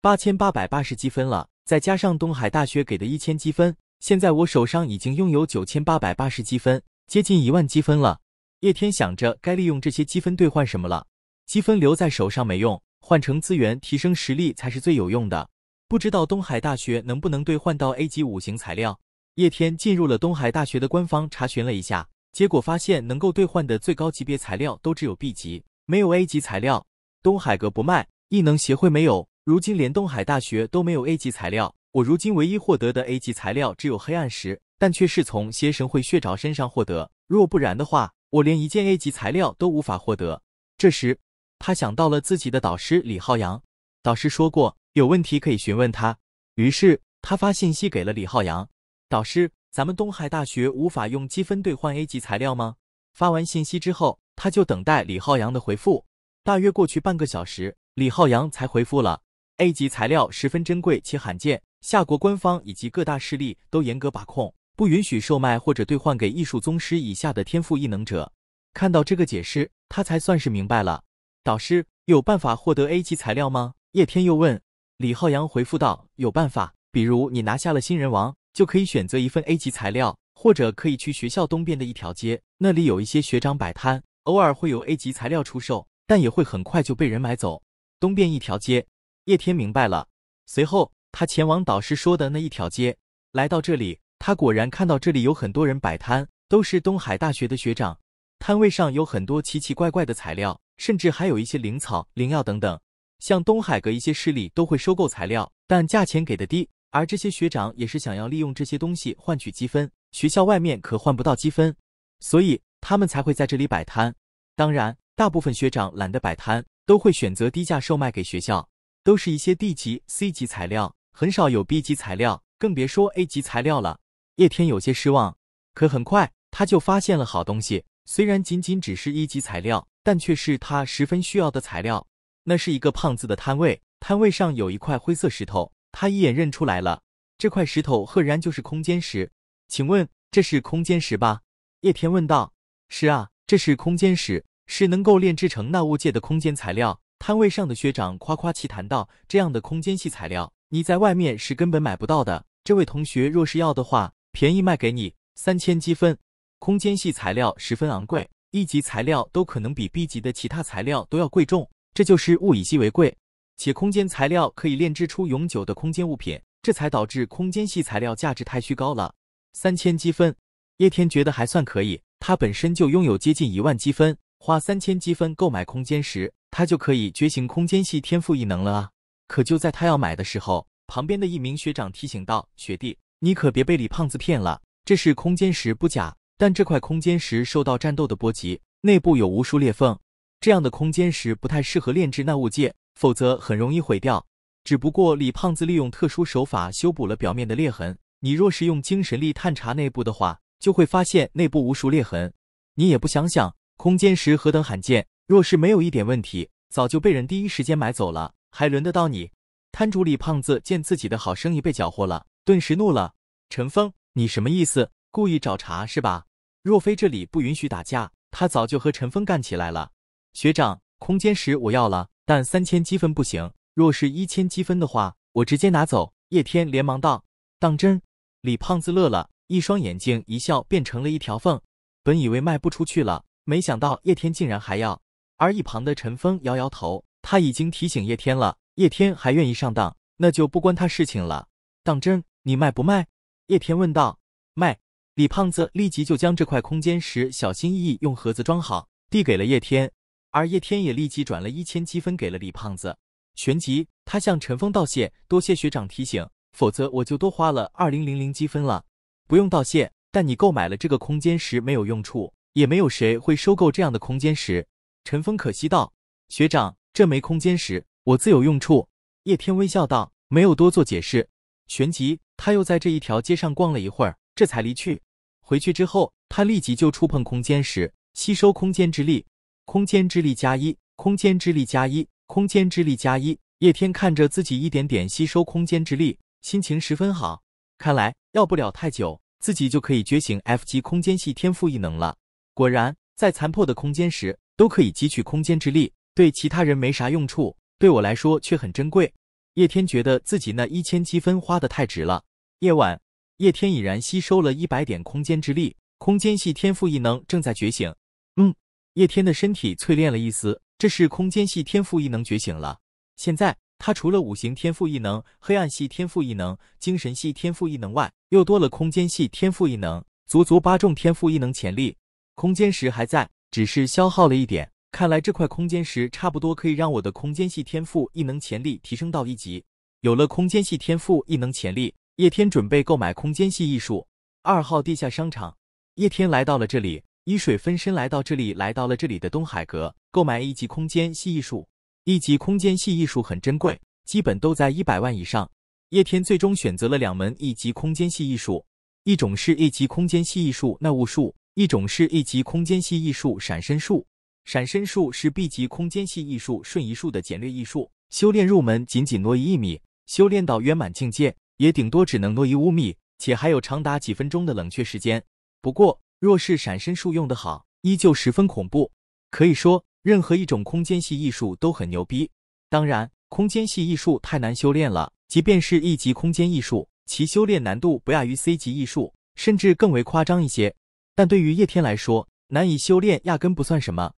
八千八百八十积分了，再加上东海大学给的一千积分，现在我手上已经拥有九千八百八十积分，接近一万积分了。叶天想着该利用这些积分兑换什么了，积分留在手上没用，换成资源提升实力才是最有用的。不知道东海大学能不能兑换到 A 级五行材料？叶天进入了东海大学的官方查询了一下，结果发现能够兑换的最高级别材料都只有 B 级。没有 A 级材料，东海阁不卖，异能协会没有，如今连东海大学都没有 A 级材料。我如今唯一获得的 A 级材料只有黑暗石，但却是从邪神会血沼身上获得。若不然的话，我连一件 A 级材料都无法获得。这时，他想到了自己的导师李浩洋，导师说过有问题可以询问他，于是他发信息给了李浩洋导师：“咱们东海大学无法用积分兑换 A 级材料吗？”发完信息之后。他就等待李浩洋的回复，大约过去半个小时，李浩洋才回复了。A 级材料十分珍贵且罕见，夏国官方以及各大势力都严格把控，不允许售卖或者兑换给艺术宗师以下的天赋异能者。看到这个解释，他才算是明白了。导师有办法获得 A 级材料吗？叶天又问。李浩洋回复道：“有办法，比如你拿下了新人王，就可以选择一份 A 级材料，或者可以去学校东边的一条街，那里有一些学长摆摊。”偶尔会有 A 级材料出售，但也会很快就被人买走。东边一条街，叶天明白了。随后，他前往导师说的那一条街。来到这里，他果然看到这里有很多人摆摊，都是东海大学的学长。摊位上有很多奇奇怪怪的材料，甚至还有一些灵草、灵药等等。像东海阁一些势力都会收购材料，但价钱给的低。而这些学长也是想要利用这些东西换取积分，学校外面可换不到积分，所以。他们才会在这里摆摊，当然，大部分学长懒得摆摊，都会选择低价售卖给学校，都是一些 D 级、C 级材料，很少有 B 级材料，更别说 A 级材料了。叶天有些失望，可很快他就发现了好东西，虽然仅仅只是一级材料，但却是他十分需要的材料。那是一个胖子的摊位，摊位上有一块灰色石头，他一眼认出来了，这块石头赫然就是空间石。请问这是空间石吧？叶天问道。是啊，这是空间石，是能够炼制成纳物界的空间材料。摊位上的学长夸夸其谈道：“这样的空间系材料，你在外面是根本买不到的。这位同学若是要的话，便宜卖给你三千积分。空间系材料十分昂贵一级材料都可能比 B 级的其他材料都要贵重。这就是物以稀为贵。且空间材料可以炼制出永久的空间物品，这才导致空间系材料价值太虚高了。三千积分，叶天觉得还算可以。”他本身就拥有接近一万积分，花三千积分购买空间石，他就可以觉醒空间系天赋异能了啊！可就在他要买的时候，旁边的一名学长提醒道：“学弟，你可别被李胖子骗了，这是空间石不假，但这块空间石受到战斗的波及，内部有无数裂缝，这样的空间石不太适合炼制耐物界，否则很容易毁掉。只不过李胖子利用特殊手法修补了表面的裂痕，你若是用精神力探查内部的话。”就会发现内部无数裂痕，你也不想想，空间石何等罕见，若是没有一点问题，早就被人第一时间买走了，还轮得到你？摊主李胖子见自己的好生意被搅和了，顿时怒了：“陈峰，你什么意思？故意找茬是吧？若非这里不允许打架，他早就和陈峰干起来了。”学长，空间石我要了，但三千积分不行，若是一千积分的话，我直接拿走。”叶天连忙道：“当真？”李胖子乐了。一双眼睛一笑变成了一条缝，本以为卖不出去了，没想到叶天竟然还要。而一旁的陈峰摇摇头，他已经提醒叶天了，叶天还愿意上当，那就不关他事情了。当真，你卖不卖？叶天问道。卖。李胖子立即就将这块空间石小心翼翼用盒子装好，递给了叶天。而叶天也立即转了一千积分给了李胖子。旋即，他向陈峰道谢，多谢学长提醒，否则我就多花了二零零零积分了。不用道谢，但你购买了这个空间时没有用处，也没有谁会收购这样的空间时。陈峰可惜道：“学长，这枚空间时我自有用处。”叶天微笑道，没有多做解释。旋即，他又在这一条街上逛了一会儿，这才离去。回去之后，他立即就触碰空间时，吸收空间之力。空间之力加一，空间之力加一，空间之力加一。叶天看着自己一点点吸收空间之力，心情十分好。看来要不了太久，自己就可以觉醒 F 级空间系天赋异能了。果然，在残破的空间时都可以汲取空间之力，对其他人没啥用处，对我来说却很珍贵。叶天觉得自己那一千积分花的太值了。夜晚，叶天已然吸收了一百点空间之力，空间系天赋异能正在觉醒。嗯，叶天的身体淬炼了一丝，这是空间系天赋异能觉醒了。现在。他除了五行天赋异能、黑暗系天赋异能、精神系天赋异能外，又多了空间系天赋异能，足足八种天赋异能潜力。空间石还在，只是消耗了一点。看来这块空间石差不多可以让我的空间系天赋异能潜力提升到一级。有了空间系天赋异能潜力，叶天准备购买空间系艺术。二号地下商场，叶天来到了这里，一水分身来到这里，来到了这里的东海阁，购买一级空间系艺术。一级空间系艺术很珍贵，基本都在一百万以上。叶天最终选择了两门一级空间系艺术，一种是一级空间系艺术那物术，一种是一级空间系艺术闪身术。闪身术是 B 级空间系艺术瞬移术的简略艺术，修炼入门仅仅挪移一米，修炼到圆满境界也顶多只能挪移五米，且还有长达几分钟的冷却时间。不过，若是闪身术用得好，依旧十分恐怖，可以说。任何一种空间系艺术都很牛逼，当然，空间系艺术太难修炼了。即便是一级空间艺术，其修炼难度不亚于 C 级艺术，甚至更为夸张一些。但对于叶天来说，难以修炼压根不算什么。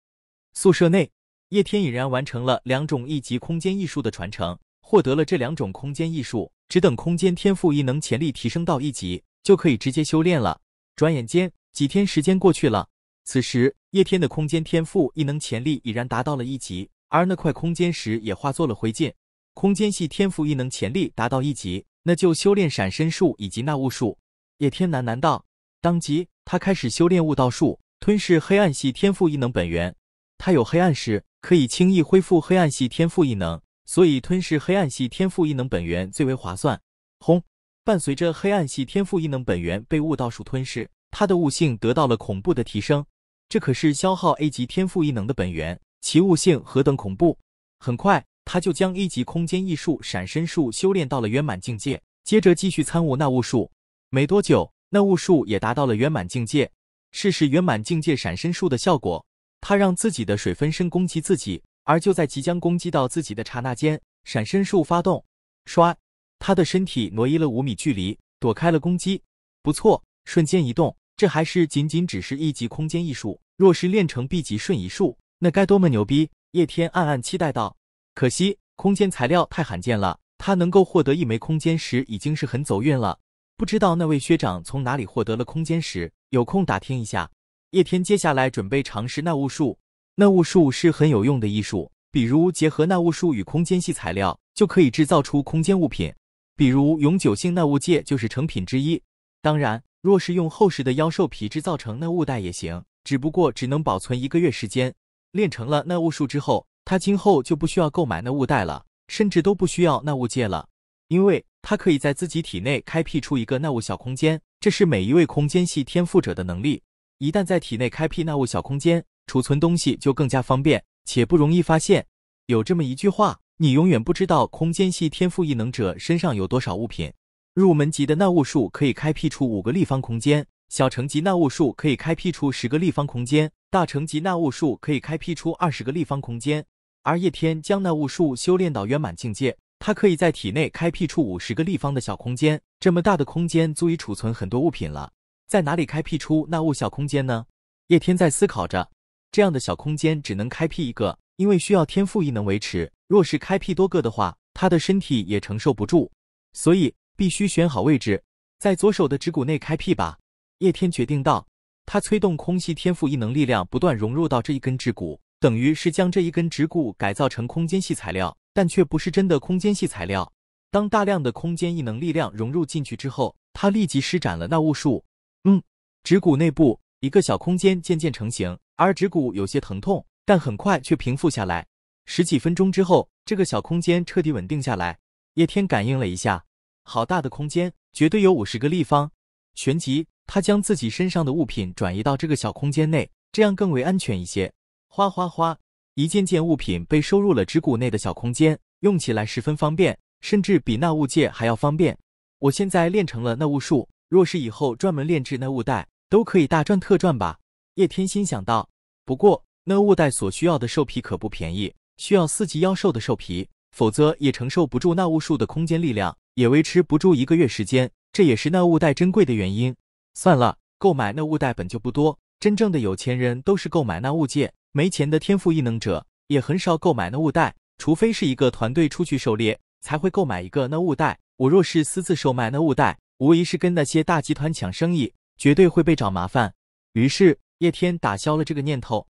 宿舍内，叶天已然完成了两种一级空间艺术的传承，获得了这两种空间艺术，只等空间天赋异能潜力提升到一级，就可以直接修炼了。转眼间，几天时间过去了，此时。叶天的空间天赋异能潜力已然达到了一级，而那块空间石也化作了灰烬。空间系天赋异能潜力达到一级，那就修炼闪身术以及纳物术。叶天喃喃道，当即他开始修炼悟道术，吞噬黑暗系天赋异能本源。他有黑暗石，可以轻易恢复黑暗系天赋异能，所以吞噬黑暗系天赋异能本源最为划算。轰！伴随着黑暗系天赋异能本源被悟道术吞噬，他的悟性得到了恐怖的提升。这可是消耗 A 级天赋异能的本源，其悟性何等恐怖！很快，他就将 A 级空间异术闪身术修炼到了圆满境界，接着继续参悟那悟术。没多久，那悟术也达到了圆满境界。试试圆满境界闪身术的效果，他让自己的水分身攻击自己，而就在即将攻击到自己的刹那间，闪身术发动，唰，他的身体挪移了五米距离，躲开了攻击。不错，瞬间移动。这还是仅仅只是一级空间艺术，若是练成 B 级瞬移术，那该多么牛逼！叶天暗暗期待道。可惜空间材料太罕见了，他能够获得一枚空间石已经是很走运了。不知道那位学长从哪里获得了空间石，有空打听一下。叶天接下来准备尝试耐物术，耐物术是很有用的艺术，比如结合耐物术与空间系材料，就可以制造出空间物品，比如永久性耐物戒就是成品之一。当然。若是用厚实的妖兽皮制造成那物袋也行，只不过只能保存一个月时间。练成了那物术之后，他今后就不需要购买那物袋了，甚至都不需要那物戒了，因为他可以在自己体内开辟出一个那物小空间，这是每一位空间系天赋者的能力。一旦在体内开辟那物小空间，储存东西就更加方便，且不容易发现。有这么一句话，你永远不知道空间系天赋异能者身上有多少物品。入门级的纳物术可以开辟出五个立方空间，小成级纳物术可以开辟出十个立方空间，大成级纳物术可以开辟出二十个立方空间。而叶天将纳物术修炼到圆满境界，他可以在体内开辟出五十个立方的小空间。这么大的空间足以储存很多物品了。在哪里开辟出纳物小空间呢？叶天在思考着。这样的小空间只能开辟一个，因为需要天赋异能维持。若是开辟多个的话，他的身体也承受不住。所以。必须选好位置，在左手的指骨内开辟吧。叶天决定道。他催动空气天赋异能力量，不断融入到这一根指骨，等于是将这一根指骨改造成空间系材料，但却不是真的空间系材料。当大量的空间异能力量融入进去之后，他立即施展了那物术。嗯，指骨内部一个小空间渐渐成型，而指骨有些疼痛，但很快却平复下来。十几分钟之后，这个小空间彻底稳定下来。叶天感应了一下。好大的空间，绝对有五十个立方。旋即，他将自己身上的物品转移到这个小空间内，这样更为安全一些。哗哗哗，一件件物品被收入了指骨内的小空间，用起来十分方便，甚至比那物界还要方便。我现在练成了那物术，若是以后专门炼制那物袋，都可以大赚特赚吧？叶天心想道。不过，那物袋所需要的兽皮可不便宜，需要四级妖兽的兽皮，否则也承受不住那物术的空间力量。也维持不住一个月时间，这也是那物袋珍贵的原因。算了，购买那物袋本就不多，真正的有钱人都是购买那物件，没钱的天赋异能者也很少购买那物袋，除非是一个团队出去狩猎才会购买一个那物袋。我若是私自售卖那物袋，无疑是跟那些大集团抢生意，绝对会被找麻烦。于是叶天打消了这个念头。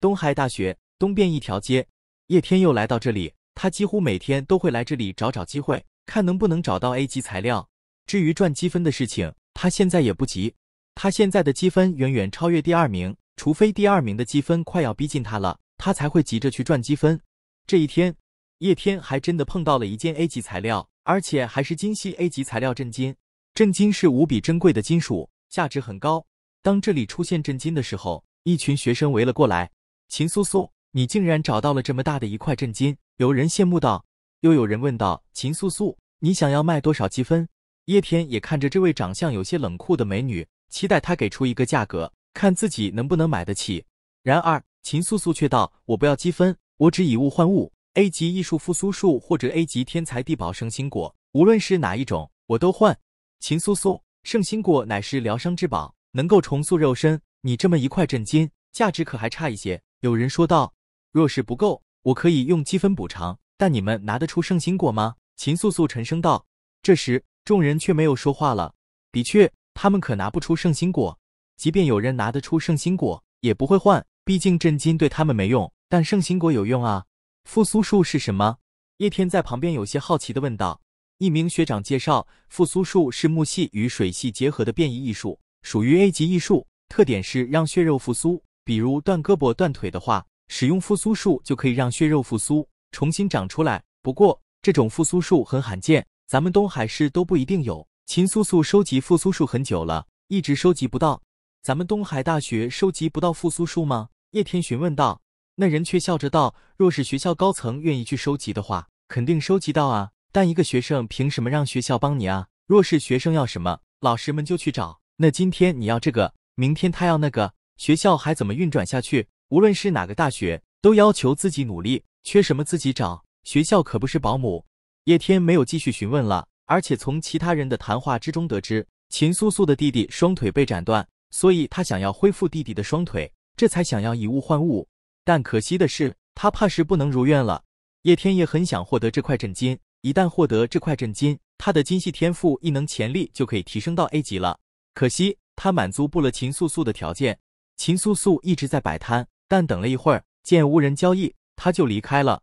东海大学东边一条街，叶天又来到这里，他几乎每天都会来这里找找机会。看能不能找到 A 级材料。至于赚积分的事情，他现在也不急。他现在的积分远远超越第二名，除非第二名的积分快要逼近他了，他才会急着去赚积分。这一天，叶天还真的碰到了一件 A 级材料，而且还是金系 A 级材料——震金。震金是无比珍贵的金属，价值很高。当这里出现震金的时候，一群学生围了过来。“秦苏苏，你竟然找到了这么大的一块震金！”有人羡慕道。又有人问道：“秦素素，你想要卖多少积分？”叶天也看着这位长相有些冷酷的美女，期待她给出一个价格，看自己能不能买得起。然而，秦素素却道：“我不要积分，我只以物换物。A 级艺术复苏术或者 A 级天才地宝圣心果，无论是哪一种，我都换。”秦素素，圣心果乃是疗伤之宝，能够重塑肉身。你这么一块震惊，价值可还差一些？有人说道：“若是不够，我可以用积分补偿。”但你们拿得出圣心果吗？秦素素沉声道。这时，众人却没有说话了。的确，他们可拿不出圣心果。即便有人拿得出圣心果，也不会换，毕竟震惊对他们没用。但圣心果有用啊！复苏术是什么？叶天在旁边有些好奇地问道。一名学长介绍，复苏术是木系与水系结合的变异艺术，属于 A 级艺术，特点是让血肉复苏。比如断胳膊断腿的话，使用复苏术就可以让血肉复苏。重新长出来，不过这种复苏树很罕见，咱们东海市都不一定有。秦苏苏收集复苏树很久了，一直收集不到。咱们东海大学收集不到复苏树吗？叶天询问道。那人却笑着道：“若是学校高层愿意去收集的话，肯定收集到啊。但一个学生凭什么让学校帮你啊？若是学生要什么，老师们就去找。那今天你要这个，明天他要那个，学校还怎么运转下去？无论是哪个大学，都要求自己努力。”缺什么自己找，学校可不是保姆。叶天没有继续询问了，而且从其他人的谈话之中得知，秦素素的弟弟双腿被斩断，所以他想要恢复弟弟的双腿，这才想要以物换物。但可惜的是，他怕是不能如愿了。叶天也很想获得这块镇金，一旦获得这块镇金，他的精细天赋异能潜力就可以提升到 A 级了。可惜他满足不了秦素素的条件。秦素素一直在摆摊，但等了一会儿，见无人交易。他就离开了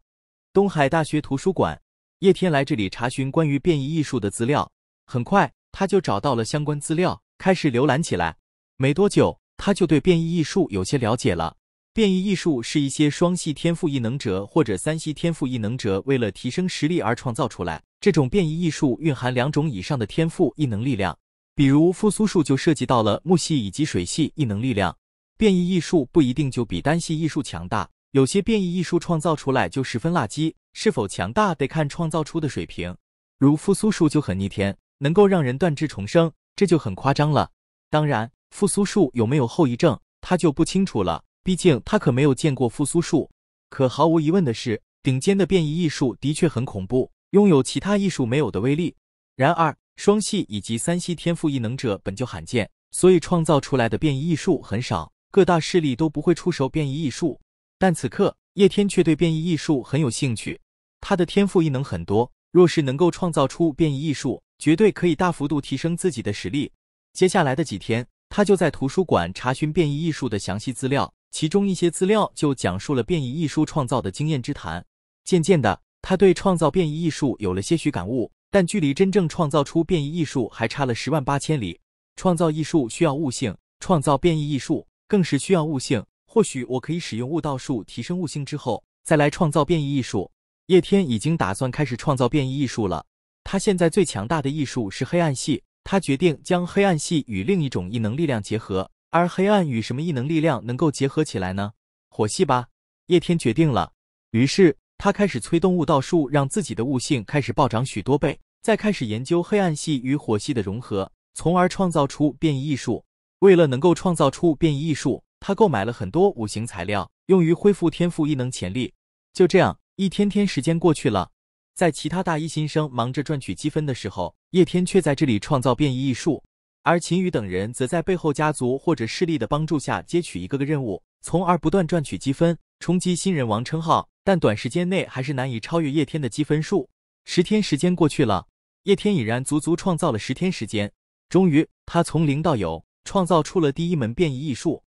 东海大学图书馆。叶天来这里查询关于变异艺术的资料，很快他就找到了相关资料，开始浏览起来。没多久，他就对变异艺术有些了解了。变异艺术是一些双系天赋异能者或者三系天赋异能者为了提升实力而创造出来。这种变异艺术蕴含两种以上的天赋异能力量，比如复苏术就涉及到了木系以及水系异能力量。变异艺术不一定就比单系艺术强大。有些变异艺术创造出来就十分垃圾，是否强大得看创造出的水平。如复苏术就很逆天，能够让人断肢重生，这就很夸张了。当然，复苏术有没有后遗症，他就不清楚了，毕竟他可没有见过复苏术。可毫无疑问的是，顶尖的变异艺术的确很恐怖，拥有其他艺术没有的威力。然而，双系以及三系天赋异能者本就罕见，所以创造出来的变异艺术很少，各大势力都不会出手变异艺术。但此刻，叶天却对变异艺术很有兴趣。他的天赋异能很多，若是能够创造出变异艺术，绝对可以大幅度提升自己的实力。接下来的几天，他就在图书馆查询变异艺术的详细资料，其中一些资料就讲述了变异艺术创造的经验之谈。渐渐的，他对创造变异艺术有了些许感悟，但距离真正创造出变异艺术还差了十万八千里。创造艺术需要悟性，创造变异艺术更是需要悟性。或许我可以使用悟道术提升悟性之后，再来创造变异艺术。叶天已经打算开始创造变异艺术了。他现在最强大的艺术是黑暗系，他决定将黑暗系与另一种异能力量结合。而黑暗与什么异能力量能够结合起来呢？火系吧，叶天决定了。于是他开始催动悟道术，让自己的悟性开始暴涨许多倍，再开始研究黑暗系与火系的融合，从而创造出变异艺术。为了能够创造出变异艺术。他购买了很多五行材料，用于恢复天赋异能潜力。就这样，一天天时间过去了，在其他大一新生忙着赚取积分的时候，叶天却在这里创造变异异术。而秦羽等人则在背后家族或者势力的帮助下接取一个个任务，从而不断赚取积分，冲击新人王称号。但短时间内还是难以超越叶天的积分数。十天时间过去了，叶天已然足足创造了十天时间。终于，他从零到有，创造出了第一门变异异术。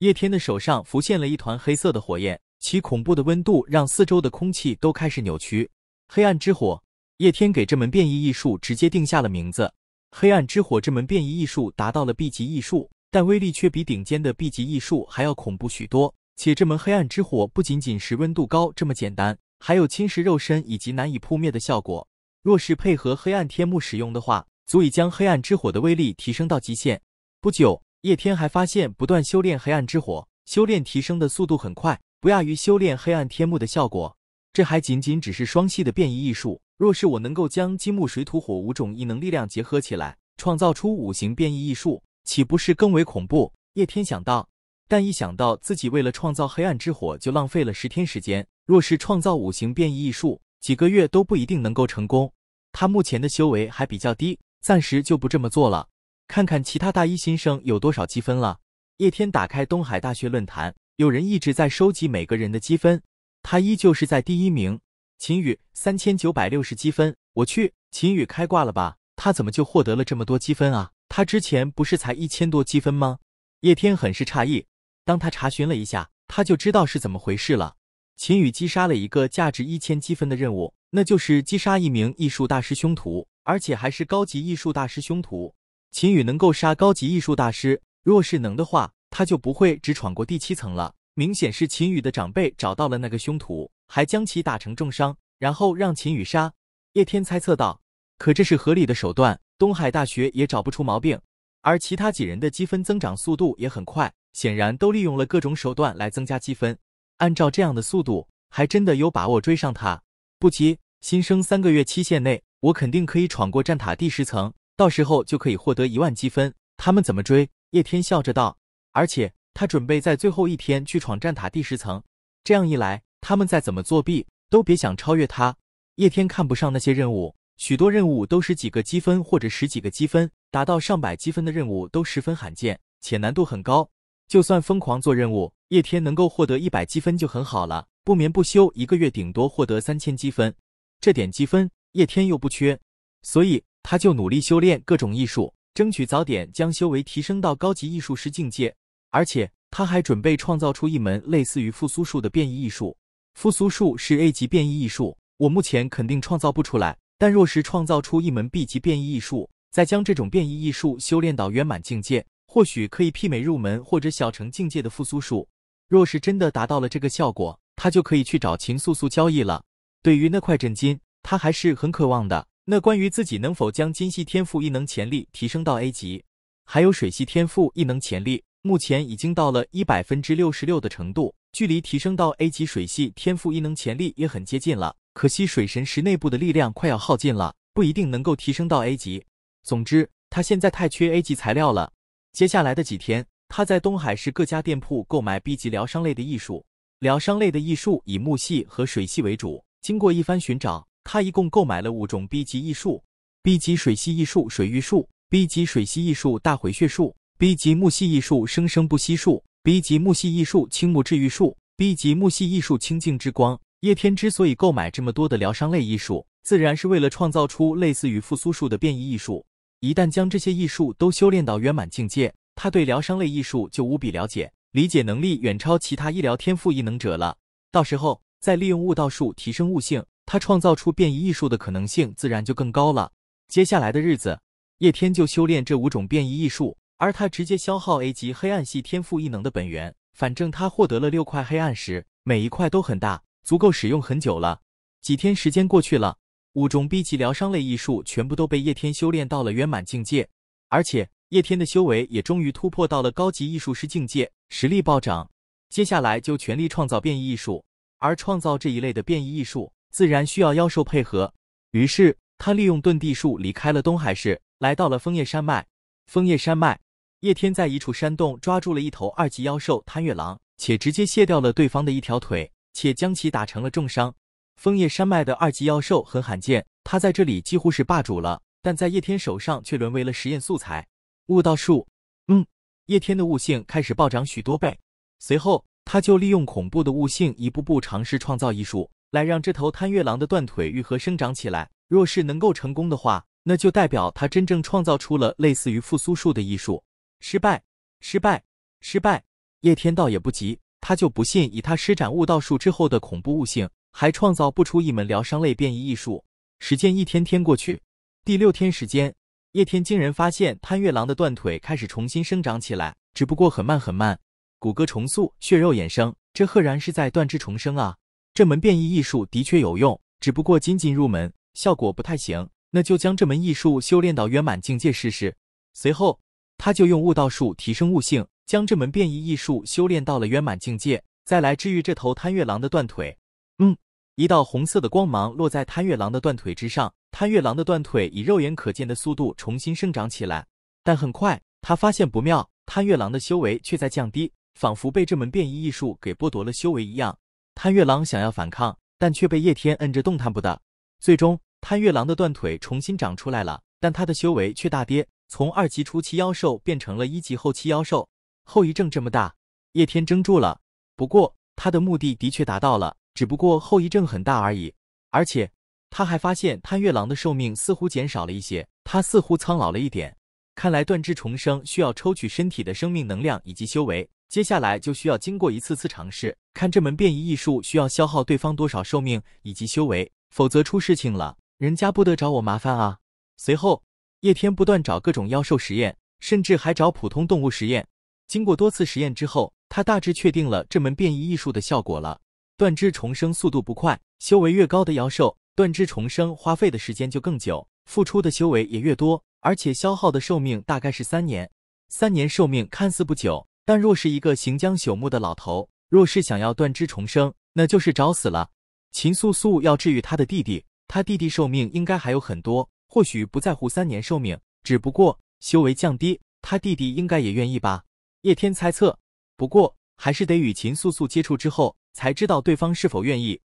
叶天的手上浮现了一团黑色的火焰，其恐怖的温度让四周的空气都开始扭曲。黑暗之火，叶天给这门变异艺术直接定下了名字。黑暗之火这门变异艺术达到了 B 级艺术，但威力却比顶尖的 B 级艺术还要恐怖许多。且这门黑暗之火不仅仅是温度高这么简单，还有侵蚀肉身以及难以扑灭的效果。若是配合黑暗天幕使用的话，足以将黑暗之火的威力提升到极限。不久。叶天还发现，不断修炼黑暗之火，修炼提升的速度很快，不亚于修炼黑暗天幕的效果。这还仅仅只是双系的变异异术。若是我能够将金木水土火五种异能力量结合起来，创造出五行变异异术，岂不是更为恐怖？叶天想到。但一想到自己为了创造黑暗之火就浪费了十天时间，若是创造五行变异异术，几个月都不一定能够成功。他目前的修为还比较低，暂时就不这么做了。看看其他大一新生有多少积分了。叶天打开东海大学论坛，有人一直在收集每个人的积分，他依旧是在第一名。秦宇三千九百六十积分，我去，秦宇开挂了吧？他怎么就获得了这么多积分啊？他之前不是才一千多积分吗？叶天很是诧异，当他查询了一下，他就知道是怎么回事了。秦宇击杀了一个价值一千积分的任务，那就是击杀一名艺术大师凶徒，而且还是高级艺术大师凶徒。秦羽能够杀高级艺术大师，若是能的话，他就不会只闯过第七层了。明显是秦羽的长辈找到了那个凶徒，还将其打成重伤，然后让秦羽杀。叶天猜测道：“可这是合理的手段，东海大学也找不出毛病。”而其他几人的积分增长速度也很快，显然都利用了各种手段来增加积分。按照这样的速度，还真的有把握追上他。不急，新生三个月期限内，我肯定可以闯过战塔第十层。到时候就可以获得一万积分。他们怎么追？叶天笑着道。而且他准备在最后一天去闯战塔第十层。这样一来，他们再怎么作弊，都别想超越他。叶天看不上那些任务，许多任务都是几个积分或者十几个积分，达到上百积分的任务都十分罕见，且难度很高。就算疯狂做任务，叶天能够获得一百积分就很好了。不眠不休一个月，顶多获得三千积分，这点积分叶天又不缺，所以。他就努力修炼各种艺术，争取早点将修为提升到高级艺术师境界。而且他还准备创造出一门类似于复苏术的变异艺术。复苏术是 A 级变异艺术，我目前肯定创造不出来。但若是创造出一门 B 级变异艺术，再将这种变异艺术修炼到圆满境界，或许可以媲美入门或者小成境界的复苏术。若是真的达到了这个效果，他就可以去找秦素素交易了。对于那块枕巾，他还是很渴望的。那关于自己能否将金系天赋异能潜力提升到 A 级，还有水系天赋异能潜力，目前已经到了一百分之六十六的程度，距离提升到 A 级水系天赋异能潜力也很接近了。可惜水神石内部的力量快要耗尽了，不一定能够提升到 A 级。总之，他现在太缺 A 级材料了。接下来的几天，他在东海市各家店铺购买 B 级疗伤类的艺术，疗伤类的艺术以木系和水系为主。经过一番寻找。他一共购买了五种 B 级异术：B 级水系异术水玉术、B 级水系异术大回血术、B 级木系异术生生不息术、B 级木系异术青木治愈术、B 级木系异术清净之光。叶天之所以购买这么多的疗伤类艺术，自然是为了创造出类似于复苏术的变异艺术。一旦将这些艺术都修炼到圆满境界，他对疗伤类艺术就无比了解，理解能力远超其他医疗天赋异能者了。到时候再利用悟道术提升悟性。他创造出变异艺术的可能性自然就更高了。接下来的日子，叶天就修炼这五种变异艺术，而他直接消耗 A 级黑暗系天赋异能的本源。反正他获得了六块黑暗石，每一块都很大，足够使用很久了。几天时间过去了，五种 B 级疗伤类艺术全部都被叶天修炼到了圆满境界，而且叶天的修为也终于突破到了高级艺术师境界，实力暴涨。接下来就全力创造变异艺术，而创造这一类的变异艺术。自然需要妖兽配合，于是他利用遁地术离开了东海市，来到了枫叶山脉。枫叶山脉，叶天在一处山洞抓住了一头二级妖兽贪月狼，且直接卸掉了对方的一条腿，且将其打成了重伤。枫叶山脉的二级妖兽很罕见，他在这里几乎是霸主了，但在叶天手上却沦为了实验素材。悟道术，嗯，叶天的悟性开始暴涨许多倍。随后，他就利用恐怖的悟性，一步步尝试创造艺术。来让这头贪月狼的断腿愈合生长起来。若是能够成功的话，那就代表他真正创造出了类似于复苏术的艺术。失败，失败，失败！叶天倒也不急，他就不信以他施展悟道术之后的恐怖悟性，还创造不出一门疗伤类变异艺术。时间一天天过去，第六天时间，叶天惊人发现贪月狼的断腿开始重新生长起来，只不过很慢很慢。骨骼重塑，血肉衍生，这赫然是在断肢重生啊！这门变异艺术的确有用，只不过仅仅入门，效果不太行。那就将这门艺术修炼到圆满境界试试。随后，他就用悟道术提升悟性，将这门变异艺术修炼到了圆满境界，再来治愈这头贪月狼的断腿。嗯，一道红色的光芒落在贪月狼的断腿之上，贪月狼的断腿以肉眼可见的速度重新生长起来。但很快，他发现不妙，贪月狼的修为却在降低，仿佛被这门变异艺术给剥夺了修为一样。贪月狼想要反抗，但却被叶天摁着动弹不得。最终，贪月狼的断腿重新长出来了，但他的修为却大跌，从二级初期妖兽变成了一级后期妖兽。后遗症这么大，叶天怔住了。不过，他的目的的确达到了，只不过后遗症很大而已。而且，他还发现贪月狼的寿命似乎减少了一些，他似乎苍老了一点。看来断肢重生需要抽取身体的生命能量以及修为。接下来就需要经过一次次尝试，看这门变异艺术需要消耗对方多少寿命以及修为，否则出事情了，人家不得找我麻烦啊！随后，叶天不断找各种妖兽实验，甚至还找普通动物实验。经过多次实验之后，他大致确定了这门变异艺术的效果了。断肢重生速度不快，修为越高的妖兽，断肢重生花费的时间就更久，付出的修为也越多，而且消耗的寿命大概是三年。三年寿命看似不久。但若是一个行将朽木的老头，若是想要断肢重生，那就是找死了。秦素素要治愈他的弟弟，他弟弟寿命应该还有很多，或许不在乎三年寿命，只不过修为降低，他弟弟应该也愿意吧？叶天猜测。不过还是得与秦素素接触之后，才知道对方是否愿意。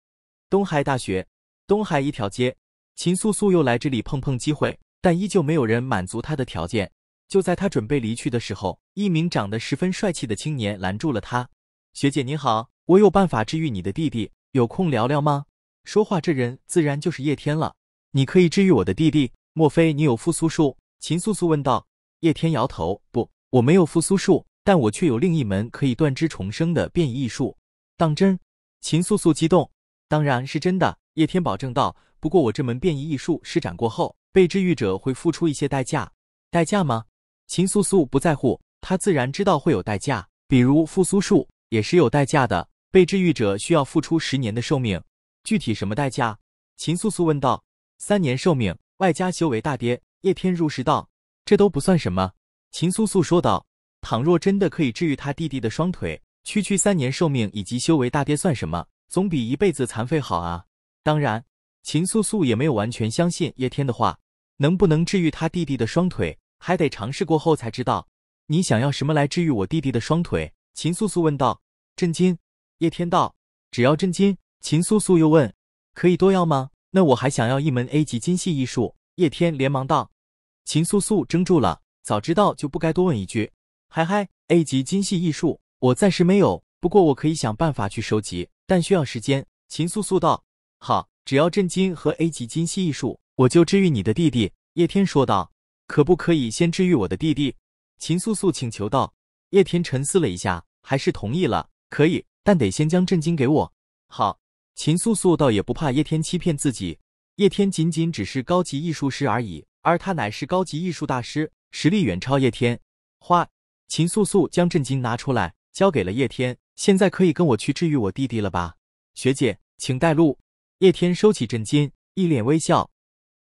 东海大学，东海一条街，秦素素又来这里碰碰机会，但依旧没有人满足她的条件。就在他准备离去的时候，一名长得十分帅气的青年拦住了他。学姐你好，我有办法治愈你的弟弟，有空聊聊吗？说话这人自然就是叶天了。你可以治愈我的弟弟？莫非你有复苏术？秦素素问道。叶天摇头，不，我没有复苏术，但我却有另一门可以断肢重生的变异术。当真？秦素素激动。当然是真的，叶天保证道。不过我这门变异艺术施展过后，被治愈者会付出一些代价。代价吗？秦苏苏不在乎，他自然知道会有代价，比如复苏术也是有代价的，被治愈者需要付出十年的寿命。具体什么代价？秦苏苏问道。三年寿命外加修为大跌。叶天入世道。这都不算什么。秦苏苏说道。倘若真的可以治愈他弟弟的双腿，区区三年寿命以及修为大跌算什么？总比一辈子残废好啊！当然，秦素素也没有完全相信叶天的话，能不能治愈他弟弟的双腿？还得尝试过后才知道，你想要什么来治愈我弟弟的双腿？秦素素问道。震惊，叶天道。只要震惊。秦素素又问，可以多要吗？那我还想要一门 A 级精细艺术。叶天连忙道。秦素素怔住了，早知道就不该多问一句。嗨嗨，A 级精细艺术，我暂时没有，不过我可以想办法去收集，但需要时间。秦素素道。好，只要震惊和 A 级精细艺术，我就治愈你的弟弟。叶天说道。可不可以先治愈我的弟弟？秦素素请求道。叶天沉思了一下，还是同意了。可以，但得先将震惊给我。好，秦素素倒也不怕叶天欺骗自己。叶天仅仅只是高级艺术师而已，而他乃是高级艺术大师，实力远超叶天。花，秦素素将震惊拿出来，交给了叶天。现在可以跟我去治愈我弟弟了吧？学姐，请带路。叶天收起震惊，一脸微笑。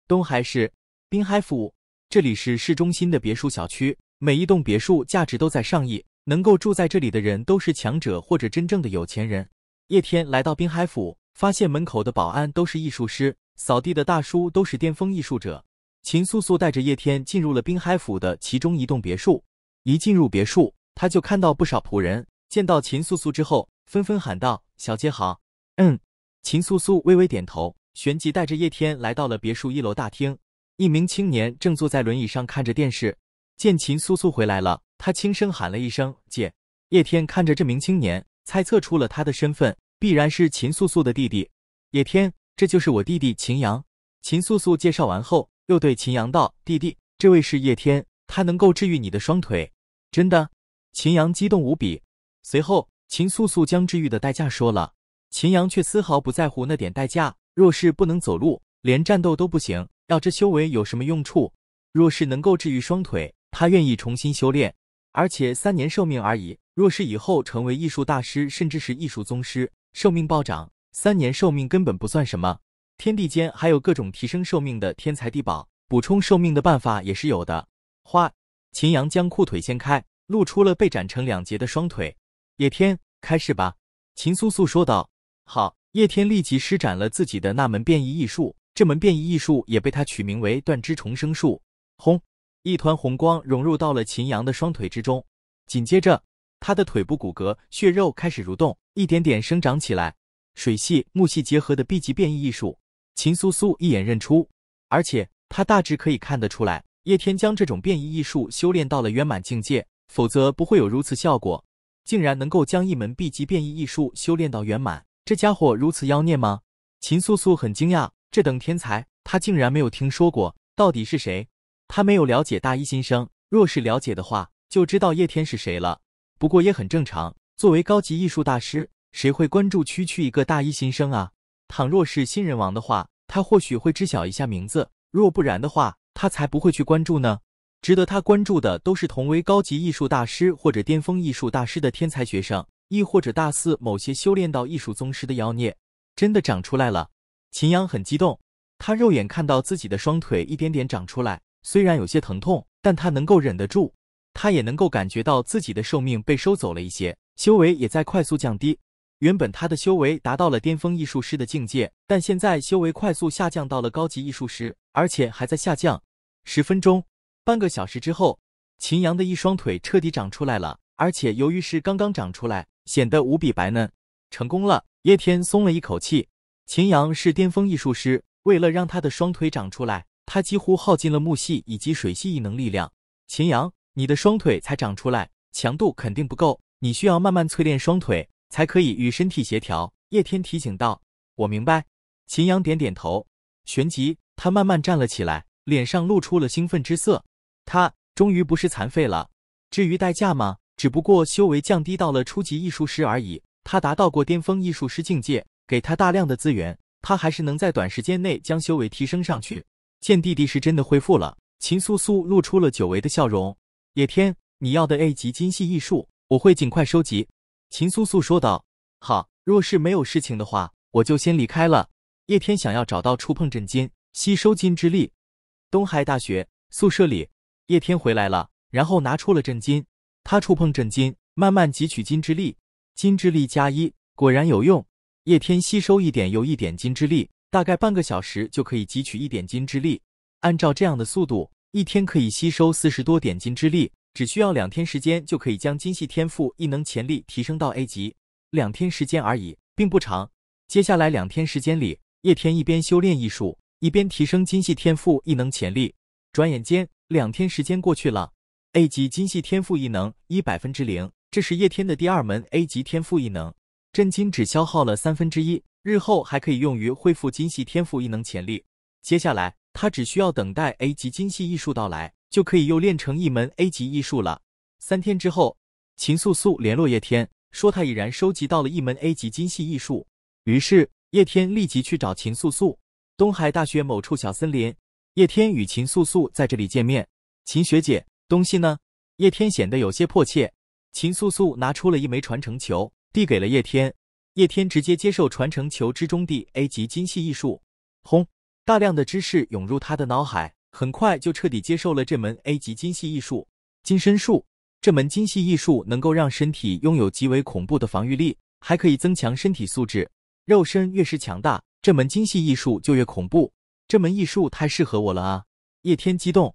东海市滨海府。这里是市中心的别墅小区，每一栋别墅价值都在上亿，能够住在这里的人都是强者或者真正的有钱人。叶天来到滨海府，发现门口的保安都是艺术师，扫地的大叔都是巅峰艺术者。秦素素带着叶天进入了滨海府的其中一栋别墅，一进入别墅，他就看到不少仆人，见到秦素素之后，纷纷喊道：“小姐好。”嗯，秦素素微微点头，旋即带着叶天来到了别墅一楼大厅。一名青年正坐在轮椅上看着电视，见秦苏苏回来了，他轻声喊了一声：“姐。”叶天看着这名青年，猜测出了他的身份，必然是秦素素的弟弟。叶天，这就是我弟弟秦阳。秦素素介绍完后，又对秦阳道：“弟弟，这位是叶天，他能够治愈你的双腿。”真的？秦阳激动无比。随后，秦素素将治愈的代价说了，秦阳却丝毫不在乎那点代价。若是不能走路，连战斗都不行。要这修为有什么用处？若是能够治愈双腿，他愿意重新修炼。而且三年寿命而已，若是以后成为艺术大师，甚至是艺术宗师，寿命暴涨，三年寿命根本不算什么。天地间还有各种提升寿命的天才地宝，补充寿命的办法也是有的。花秦阳将裤腿掀开，露出了被斩成两截的双腿。叶天，开始吧。秦苏苏说道。好，叶天立即施展了自己的那门变异艺术。这门变异艺术也被他取名为断肢重生术。轰！一团红光融入到了秦阳的双腿之中，紧接着他的腿部骨骼血肉开始蠕动，一点点生长起来。水系木系结合的 B 级变异艺术，秦苏苏一眼认出，而且他大致可以看得出来，叶天将这种变异艺术修炼到了圆满境界，否则不会有如此效果。竟然能够将一门 B 级变异艺术修炼到圆满，这家伙如此妖孽吗？秦苏苏很惊讶。这等天才，他竟然没有听说过，到底是谁？他没有了解大一新生，若是了解的话，就知道叶天是谁了。不过也很正常，作为高级艺术大师，谁会关注区区一个大一新生啊？倘若是新人王的话，他或许会知晓一下名字；若不然的话，他才不会去关注呢。值得他关注的，都是同为高级艺术大师或者巅峰艺术大师的天才学生，亦或者大四某些修炼到艺术宗师的妖孽。真的长出来了。秦阳很激动，他肉眼看到自己的双腿一点点长出来，虽然有些疼痛，但他能够忍得住。他也能够感觉到自己的寿命被收走了一些，修为也在快速降低。原本他的修为达到了巅峰艺术师的境界，但现在修为快速下降到了高级艺术师，而且还在下降。十分钟，半个小时之后，秦阳的一双腿彻底长出来了，而且由于是刚刚长出来，显得无比白嫩。成功了，叶天松了一口气。秦阳是巅峰艺术师，为了让他的双腿长出来，他几乎耗尽了木系以及水系异能力量。秦阳，你的双腿才长出来，强度肯定不够，你需要慢慢淬炼双腿，才可以与身体协调。叶天提醒道：“我明白。”秦阳点点头，旋即他慢慢站了起来，脸上露出了兴奋之色。他终于不是残废了。至于代价吗？只不过修为降低到了初级艺术师而已。他达到过巅峰艺术师境界。给他大量的资源，他还是能在短时间内将修为提升上去。见弟弟是真的恢复了，秦苏苏露出了久违的笑容。叶天，你要的 A 级金系异术，我会尽快收集。”秦苏苏说道。“好，若是没有事情的话，我就先离开了。”叶天想要找到触碰震金，吸收金之力。东海大学宿舍里，叶天回来了，然后拿出了震金。他触碰震金，慢慢汲取金之力。金之力加一，果然有用。叶天吸收一点又一点金之力，大概半个小时就可以汲取一点金之力。按照这样的速度，一天可以吸收四十多点金之力，只需要两天时间就可以将金系天赋异能潜力提升到 A 级。两天时间而已，并不长。接下来两天时间里，叶天一边修炼艺术，一边提升金系天赋异能潜力。转眼间，两天时间过去了，A 级金系天赋异能一百分之零，这是叶天的第二门 A 级天赋异能。真金只消耗了三分之一，日后还可以用于恢复金系天赋异能潜力。接下来，他只需要等待 A 级金系艺术到来，就可以又练成一门 A 级艺术了。三天之后，秦素素联络叶天，说他已然收集到了一门 A 级金系艺术。于是，叶天立即去找秦素素。东海大学某处小森林，叶天与秦素素在这里见面。秦学姐，东西呢？叶天显得有些迫切。秦素素拿出了一枚传承球。递给了叶天，叶天直接接受传承球之中的 A 级精细艺术，轰，大量的知识涌入他的脑海，很快就彻底接受了这门 A 级精细艺术，金身术。这门精细艺术能够让身体拥有极为恐怖的防御力，还可以增强身体素质。肉身越是强大，这门精细艺术就越恐怖。这门艺术太适合我了啊！叶天激动。